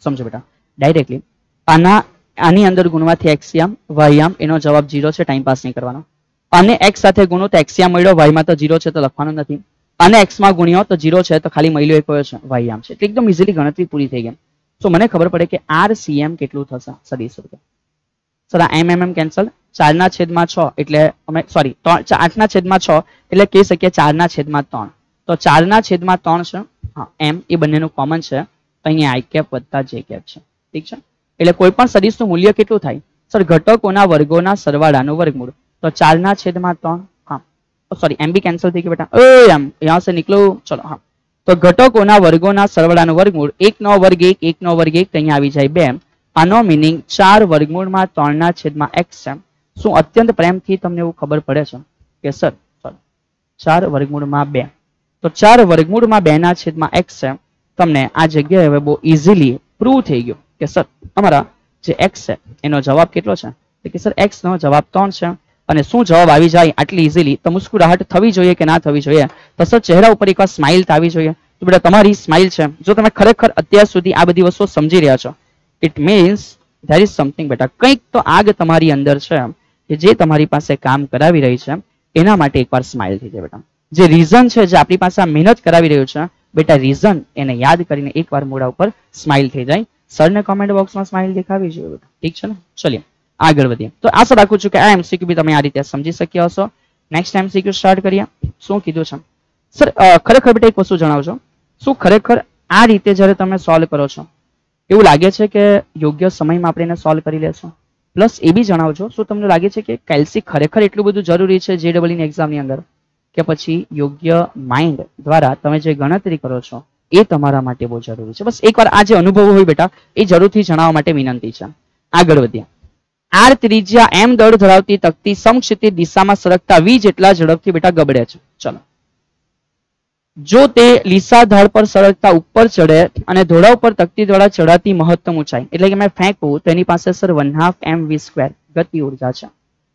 સમજો બેટા ડાયરેક્ટલી આના આની અંદર ગુણવાથી એક્સિયમ વાયમ એનો જવાબ જીરો છે ટાઈમ પાસ નહીં કરવાનો અને એક્સ સાથે ગુણો તો એક્સિયમ મળ્યો વાયમાં તો જીરો છે તો લખવાનો નથી અને એક્સમાં ગુણ્યો તો જીરો છે તો ખાલી મળ્યો એક છે વાયમ છે એકદમ ઇઝીલી ગણતરી પૂરી થઈ ગઈ સો મને ખબર પડે કે આર સીએમ કેટલું થશે સદીશ રૂપિયા સર આ એમ એમ એમ કેન્સલ ચારના છેદમાં છ એટલે અમે સોરી આઠના છેદમાં છ એટલે કહી શકીએ ચારના છેદમાં ત્રણ તો ચારના છેદમાં ત્રણ છે હા એમ એ બંનેનું કોમન છે તો અહીંયા આઈ કેપ વત્તા જે કેપ છે ઠીક છે એટલે કોઈ પણ સદીશનું મૂલ્ય કેટલું થાય સર ઘટકોના વર્ગોના સરવાળાનું વર્ગમૂળ તો ચારના છેદમાં ત્રણ હા સોરી એમ બી કેન્સલ થઈ ગયું બેટા ઓ એમ અહીંયા સે નીકળો ચલો હા તો ઘટકોના વર્ગોના સરવાળાનું વર્ગમૂળ એકનો વર્ગ એક એકનો વર્ગ એક અહીંયા આવી જાય બે એમ આનો મિનિંગ ચાર વર્ગમૂળમાં ત્રણના છેદમાં એક્સ છે શું અત્યંત પ્રેમથી તમને એવું ખબર પડે છે કે સર ચલો ચાર વર્ગમૂળમાં બે તો ચાર વર્ગમૂળમાં બે ના છેદમાં એક્સ છે તમને આ જગ્યાએ હવે બહુ ઇઝીલી પ્રૂવ થઈ ગયું કે સર અમારા જે એક્સ છે એનો જવાબ કેટલો છે કે સર એક્સ નો જવાબ ત્રણ છે અને શું જવાબ આવી જાય આટલી ઇઝીલી તો મુસ્કુરાહટ થવી જોઈએ કે ના થવી જોઈએ તો સર ચહેરા ઉપર એકવાર સ્માઇલ થવી જોઈએ તો બેટા તમારી સ્માઇલ છે જો તમે ખરેખર અત્યાર સુધી આ બધી વસ્તુ સમજી રહ્યા છો it means there is something બેટા કંઈક તો આગ તમારી અંદર છે કે જે તમારી પાસે કામ કરાવી રહી છે એના માટે એકવાર સ્માઇલ થઈ જાય બેટા જે રીઝન છે જે આપણી પાસે આ મહેનત કરાવી રહ્યું છે બેટા રીઝન એને યાદ કરીને એકવાર મોઢા ઉપર સ્માઇલ થઈ જાય સરને કોમેન્ટ બોક્સમાં સ્માઇલ દેખાવી જોઈએ બેટા ઠીક છે ને ચલીએ આગળ વધીએ તો આશા રાખું છું કે આ એમસીક્યુ બી તમે આ રીતે સમજી શક્યા હશો નેક્સ્ટ એમસીક્યુ સ્ટાર્ટ કરીએ શું કીધું છે સર ખરેખર બેટા એક વસ્તુ જણાવજો શું ખરેખર આ રીતે જ્યારે તમે સોલ્વ કરો છો એવું લાગે છે કે યોગ્ય સમયમાં આપણે એને સોલ્વ કરી લેશું પ્લસ એ બી જણાવજો શું તમને લાગે છે કે કેલ્સી ખરેખર એટલું બધું જરૂરી છે જે ડબલની એક્ઝામની અંદર કે પછી યોગ્ય માઇન્ડ દ્વારા તમે જે ગણતરી કરો છો એ તમારા માટે બહુ જરૂરી છે બસ એકવાર આ જે અનુભવ હોય બેટા એ જરૂરથી જણાવવા માટે વિનંતી છે આગળ વધ્યા આર ત્રિજ્યા એમ દળ ધરાવતી તકતી સમક્ષિત દિશામાં સરકતા વી જેટલા ઝડપથી બેટા ગબડે છે ચલો જો તે લીસા ધાર પર સરળતા ઉપર ચડે અને ધોળા ઉપર તકતી દ્વારા ચડાતી મહત્તમ ઊંચાઈ એટલે કે મેં ફેંકવું તો એની પાસે sir one half M V square ગતિ ઉર્જા છે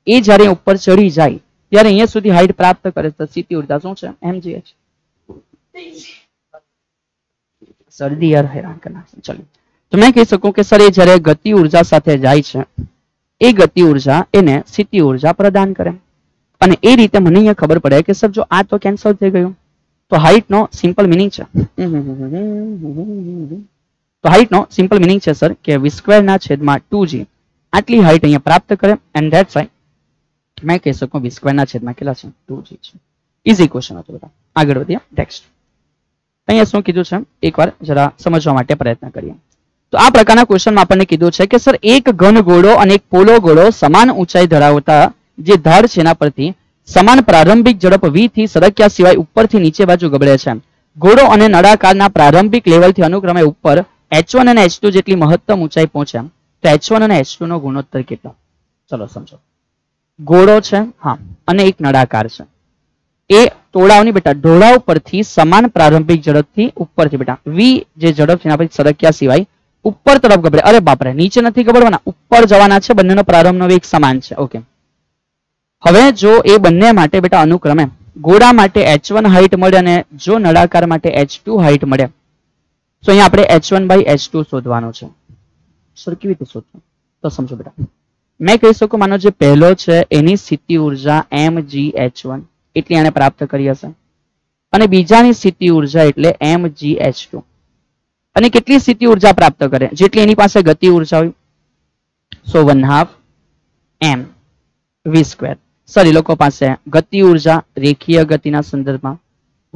એ જ્યારે ઉપર ચડી જાય ત્યારે અહીંયા સુધી હાઈટ પ્રાપ્ત કરે તો સ્થિતિ ઉર્જા શું છે એમ જી એચ શરદી યાર હેરાન કરનાર ચલો તો મેં કહી શકું કે સર એ જ્યારે ગતિ ઉર્જા સાથે જાય છે એ ગતિ ઉર્જા એને સ્થિતિ ઉર્જા પ્રદાન કરે અને એ રીતે મને અહીંયા ખબર પડે કે સર જો આ તો કેન્સલ થઈ ગયું તો હાઈટ નો સિમ્પલ મિનિંગ છે તો હાઈટ નો સિમ્પલ મિનિંગ છે સર કે વી સ્ક્વેર ના છેદમાં 2g આટલી હાઈટ અહીંયા પ્રાપ્ત કરે એન્ડ ધેટ્સ વાય મેં કહી શકું વી સ્ક્વેર ના છેદમાં કેટલા છે 2g છે ઈઝી ક્વેશ્ચન હતો બેટા આગળ વધીએ ટેક્સ્ટ અહીંયા શું કીધું છે એકવાર જરા સમજવા માટે પ્રયત્ન કરીએ તો આ પ્રકારના ક્વેશ્ચનમાં આપણને કીધું છે કે સર એક ઘન ગોળો અને એક પોલો ગોળો સમાન ઊંચાઈ ધરાવતા જે ધાર છે એના પરથી સમાન પ્રારંભિક ઝડપ વી થી સડક્યા સિવાય ઉપરથી નીચે બાજુ ગબડે છે ઘોડો અને નળાકારના પ્રારંભિક લેવલથી અનુક્રમે ઉપર એચ અને એચ જેટલી મહત્તમ ઊંચાઈ પહોંચ્યા તો એચ અને એચ નો ગુણોત્તર કેટલો ચલો સમજો ઘોડો છે હા અને એક નળાકાર છે એ તોડાવની બેટા ઢોળા ઉપરથી સમાન પ્રારંભિક ઝડપથી ઉપરથી બેટા વી જે ઝડપ છે એના પછી સડક્યા સિવાય ઉપર તરફ ગબડે અરે બાપરે નીચે નથી ગબડવાના ઉપર જવાના છે બંનેનો પ્રારંભનો વેગ સમાન છે ઓકે હવે જો એ બંને માટે બેટા અનુક્રમે ગોળા માટે એચ વન હાઇટ મળે અને જો નળાકાર માટે એચ ટુ હાઇટ મળે તો અહીંયા આપણે H one by H two શોધવાનો છે સર કેવી રીતે શોધવું તો સમજો બેટા મેં કહી શકું માનો જે પહેલો છે એની સ્થિતિ ઉર્જા એમ જી એચ વન એટલી આને પ્રાપ્ત કરી હશે અને બીજાની સ્થિતિ ઉર્જા એટલે એમ જી એચ ટુ અને કેટલી સ્થિતિ ઉર્જા પ્રાપ્ત કરે જેટલી એની પાસે ગતિ ઉર્જા હોય so one half M V square sorry લોકો પાસે ગતિ ઉર્જા રેખીય ગતિના સંદર્ભમાં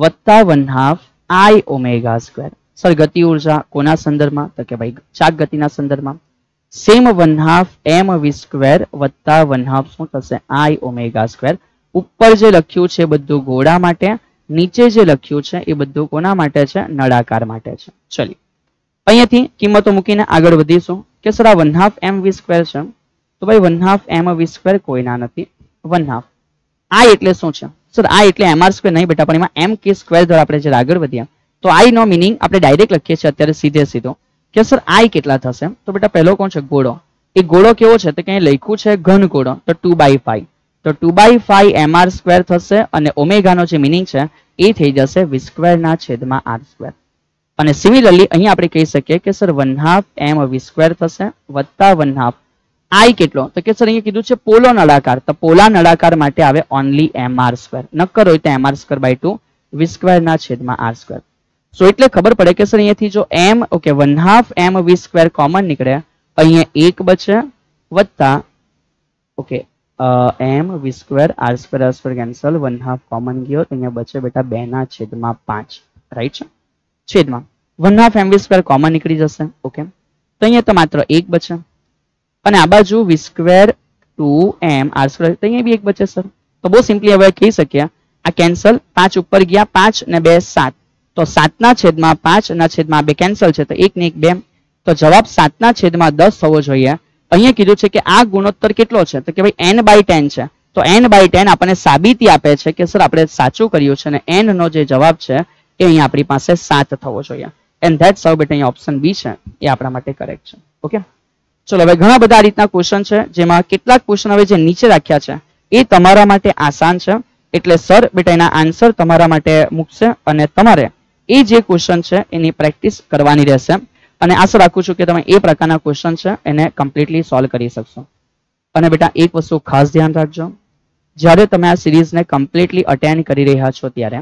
વત્તા one half I omega square sir ગતિ ઉર્જા કોના સંદર્ભમાં તો કે ભાઈ ચાક ગતિના સંદર્ભમાં same one half M V square વત્તા વન હાફ શું થશે આઈ ઓમેગા સ્ક્વેર ઉપર જે લખ્યું છે બધું ગોળા માટે નીચે જે લખ્યું છે એ બધું કોના માટે છે નળાકાર માટે છે ચલી અહીંયાથી કિંમતો મૂકીને આગળ વધીશું કે સર આ one half M V square છે તો ભાઈ one half M V square કોઈના નથી વન હાફ આ એટલે શું છે સર આ એટલે એમ આર સ્ક્વેર નહીં બેટા પણ એમાં એમ કે સ્ક્વેર દ્વારા આપણે જ્યારે આગળ વધ્યા તો આઈ નો મિનિંગ આપણે ડાયરેક્ટ લખીએ છીએ અત્યારે સીધે સીધો કે સર આઈ કેટલા થશે તો બેટા પહેલો કોણ છે ઘોડો એ ઘોડો કેવો છે તો કે લખ્યું છે ઘન ઘોડો તો ટુ બાય ફાઈવ તો two by five MR square થશે અને ઓમેગાનો જે મિનિંગ છે એ થઈ જશે વી સ્ક્વેરના છેદમાં આર સ્કવેર અને સિમિલરલી અહીં આપણે કહી શકીએ કે sir one half M V square થશે વત્તા વન હાફ आई કેટલો તો કે સર અહીંયા કીધું છે પોલોન અળાકાર તો પોલા નળાકાર માટે આવે ઓન્લી m r સ્ક્વેર નક કરો તો m r square / 2 v square ના છેદમાં r સ્ક્વેર સો એટલે ખબર પડે કે સર અહીંયાથી જો m okay 1/2 m v square common નીકળે અહીંયા એક બચે વત્તા okay m v square r square square cancel 1/2 common ગયો તો અહીંયા બચે બે ના છેદમાં 5 રાઈટ છે છેદમાં 1/2 m v સ્ક્વેર કોમન નીકળી જશે ઓકે તો અહીંયા તો માત્ર એક બચે અને આ બાજુ V square two M R square અહીંયા બી એક બચે સર તો બહુ સિમ્પલી હવે કહી શકીએ આ કેન્સલ પાંચ ઉપર ગયા પાંચ ને બે સાત તો સાતના છેદમાં પાંચ ના છેદમાં બે કેન્સલ છે તો એક ને એક બે તો જવાબ સાતના છેદમાં દસ થવો જોઈએ અહીંયા કીધું છે કે આ ગુણોત્તર કેટલો છે તો કે ભાઈ એન બાય ટેન છે તો એન બાય ટેન આપણને સાબિતી આપે છે કે સર આપણે સાચું કર્યું છે અને એન નો જે જવાબ છે એ અહીંયા આપણી પાસે સાત થવો જોઈએ એન્ડ ધેટ સૌ બેટ અહીંયા ઓપ્શન બી છે એ આપણા માટે કરેક્ટ છે ઓકે ચલો હવે ઘણા બધા રીતના ક્વેશ્ચન છે જેમાં કેટલાક ક્વેશ્ચન હવે જે નીચે રાખ્યા છે એ તમારા માટે આસાન છે એટલે સર બેટા એના આન્સર તમારા માટે મૂકશે અને તમારે એ જે ક્વેશ્ચન છે એની પ્રેક્ટિસ કરવાની રહેશે અને આશા રાખું છું કે તમે એ પ્રકારના ક્વેશ્ચન છે એને કમ્પ્લીટલી સોલ્વ કરી શકશો અને બેટા એક વસ્તુ ખાસ ધ્યાન રાખજો જ્યારે તમે આ સિરીઝને કમ્પ્લીટલી અટેન્ડ કરી રહ્યા છો ત્યારે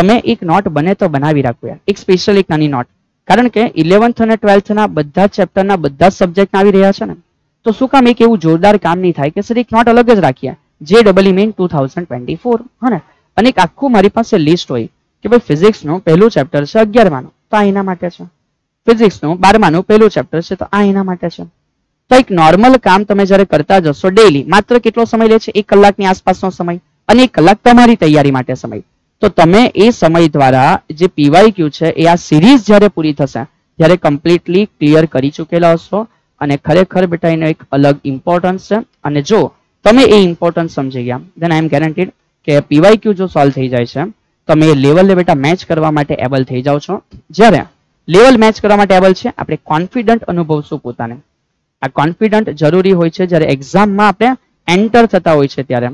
તમે એક નોટ બને તો બનાવી રાખો યાર એક સ્પેશિયલ એક નાની નોટ કારણ કે ઇલેવન્થ અને ટ્વેલ્થના બધા જ ચેપ્ટરના બધા જ સબ્જેક્ટ આવી રહ્યા છે ને તો શું કામ એક એવું જોરદાર કામ નહીં થાય કે સર એક નોટ અલગ જ રાખીએ J double E Main two thousand twenty four હા ને અને એક આખું મારી પાસે લિસ્ટ હોય કે ભાઈ ફિઝિક્સનું પહેલું ચેપ્ટર છે અગિયારમાનું તો આ એના માટે છે ફિઝિક્સનું બારમાનું પહેલું ચેપ્ટર છે તો આ એના માટે છે તો એક નોર્મલ કામ તમે જ્યારે કરતા જશો ડેઈલી માત્ર કેટલો સમય લે છે એક કલાકની આસપાસનો સમય અને એક કલાક તમારી તૈયારી માટે સમય તો તમે એ સમય દ્વારા જે પીવાય ક્યુ છે એ આ સિરીઝ જ્યારે પૂરી થશે ત્યારે કમ્પ્લીટલી ક્લિયર કરી ચૂકેલા હશો અને ખરેખર બેટા એનો એક અલગ ઇમ્પોર્ટન્સ છે અને જો તમે એ ઇમ્પોર્ટન્સ સમજી ગયા દેન આઈ એમ ગેરંટીડ કે પીવાય ક્યુ જો સોલ્વ થઈ જાય છે તમે એ લેવલે બેટા મેચ કરવા માટે એબલ થઈ જાઓ છો જ્યારે લેવલ મેચ કરવા માટે એબલ છે આપણે કોન્ફિડન્ટ અનુભવશું પોતાને આ કોન્ફિડન્ટ જરૂરી હોય છે જ્યારે એક્ઝામમાં આપણે એન્ટર થતા હોય છે ત્યારે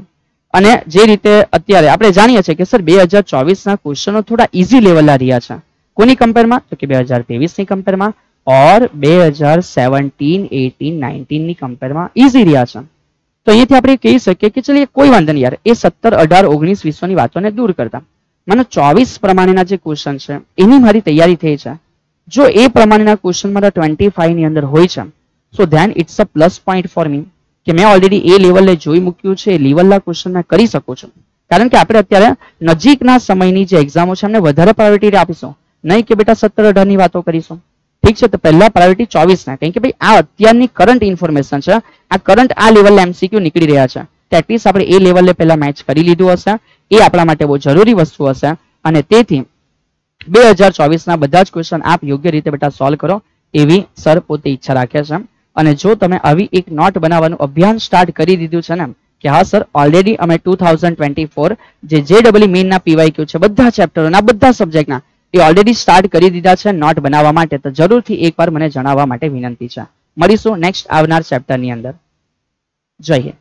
અને જે રીતે અત્યારે આપણે જાણીએ છીએ કે સર બે હજાર ચોવીસના ક્વેશ્ચનો થોડા ઇઝી લેવલના રહ્યા છે કોની કમ્પેરમાં તો કે બે હજાર ની કમ્પેરમાં ઓર બે હજાર સેવન્ટીન એટીન નાઇન્ટીનની કમ્પેરમાં ઇઝી રહ્યા છે તો અહીંયાથી આપણે કહી શકીએ કે ચલીએ કોઈ વાંધો નહીં યાર એ સત્તર અઢાર ઓગણીસ વિશ્વની વાતોને દૂર કરતા મને ચોવીસ પ્રમાણેના જે ક્વેશ્ચન છે એની મારી તૈયારી થઈ છે જો એ પ્રમાણેના ક્વેશ્ચન મારા ટ્વેન્ટી ની અંદર હોય છે so then it's a plus point for me કે મેં ઓલરેડી એ લેવલે જોઈ મૂક્યું છે એ લેવલના ક્વેશ્ચન કરી શકું છું કારણ કે આપણે અત્યારે નજીકના સમયની જે એક્ઝામો છે એમને વધારે પ્રાયોરિટી આપીશું નહીં કે બેટા સત્તર અઢારની વાતો કરીશું ઠીક છે તો પહેલા પ્રાયોરિટી ચોવીસના કેમ કે ભાઈ આ અત્યારની કરંટ ઇન્ફોર્મેશન છે આ કરંટ આ લેવલના એમસીક્યુ નીકળી રહ્યા છે તો આપણે એ લેવલે પહેલા મેચ કરી લીધું હશે એ આપણા માટે બહુ જરૂરી વસ્તુ હશે અને તેથી બે હજાર ચોવીસના બધા જ ક્વેશ્ચન આપ યોગ્ય રીતે બેટા સોલ્વ કરો એવી સર પોતે ઈચ્છા રાખે છે અને જો તમે આવી એક નોટ બનાવવાનું અભિયાન સ્ટાર્ટ કરી દીધું છે ને કે હા સર ઓલરેડી અમે ટુ થાઉઝન્ડ ટ્વેન્ટી ફોર જે જે ડબલ મેઇનના પીવાયક્યુ છે બધા ચેપ્ટરોના બધા સબ્જેક્ટના એ ઓલરેડી સ્ટાર્ટ કરી દીધા છે નોટ બનાવવા માટે તો જરૂરથી એકવાર મને જણાવવા માટે વિનંતી છે મળીશું નેક્સ્ટ આવનાર ચેપ્ટરની અંદર જઈએ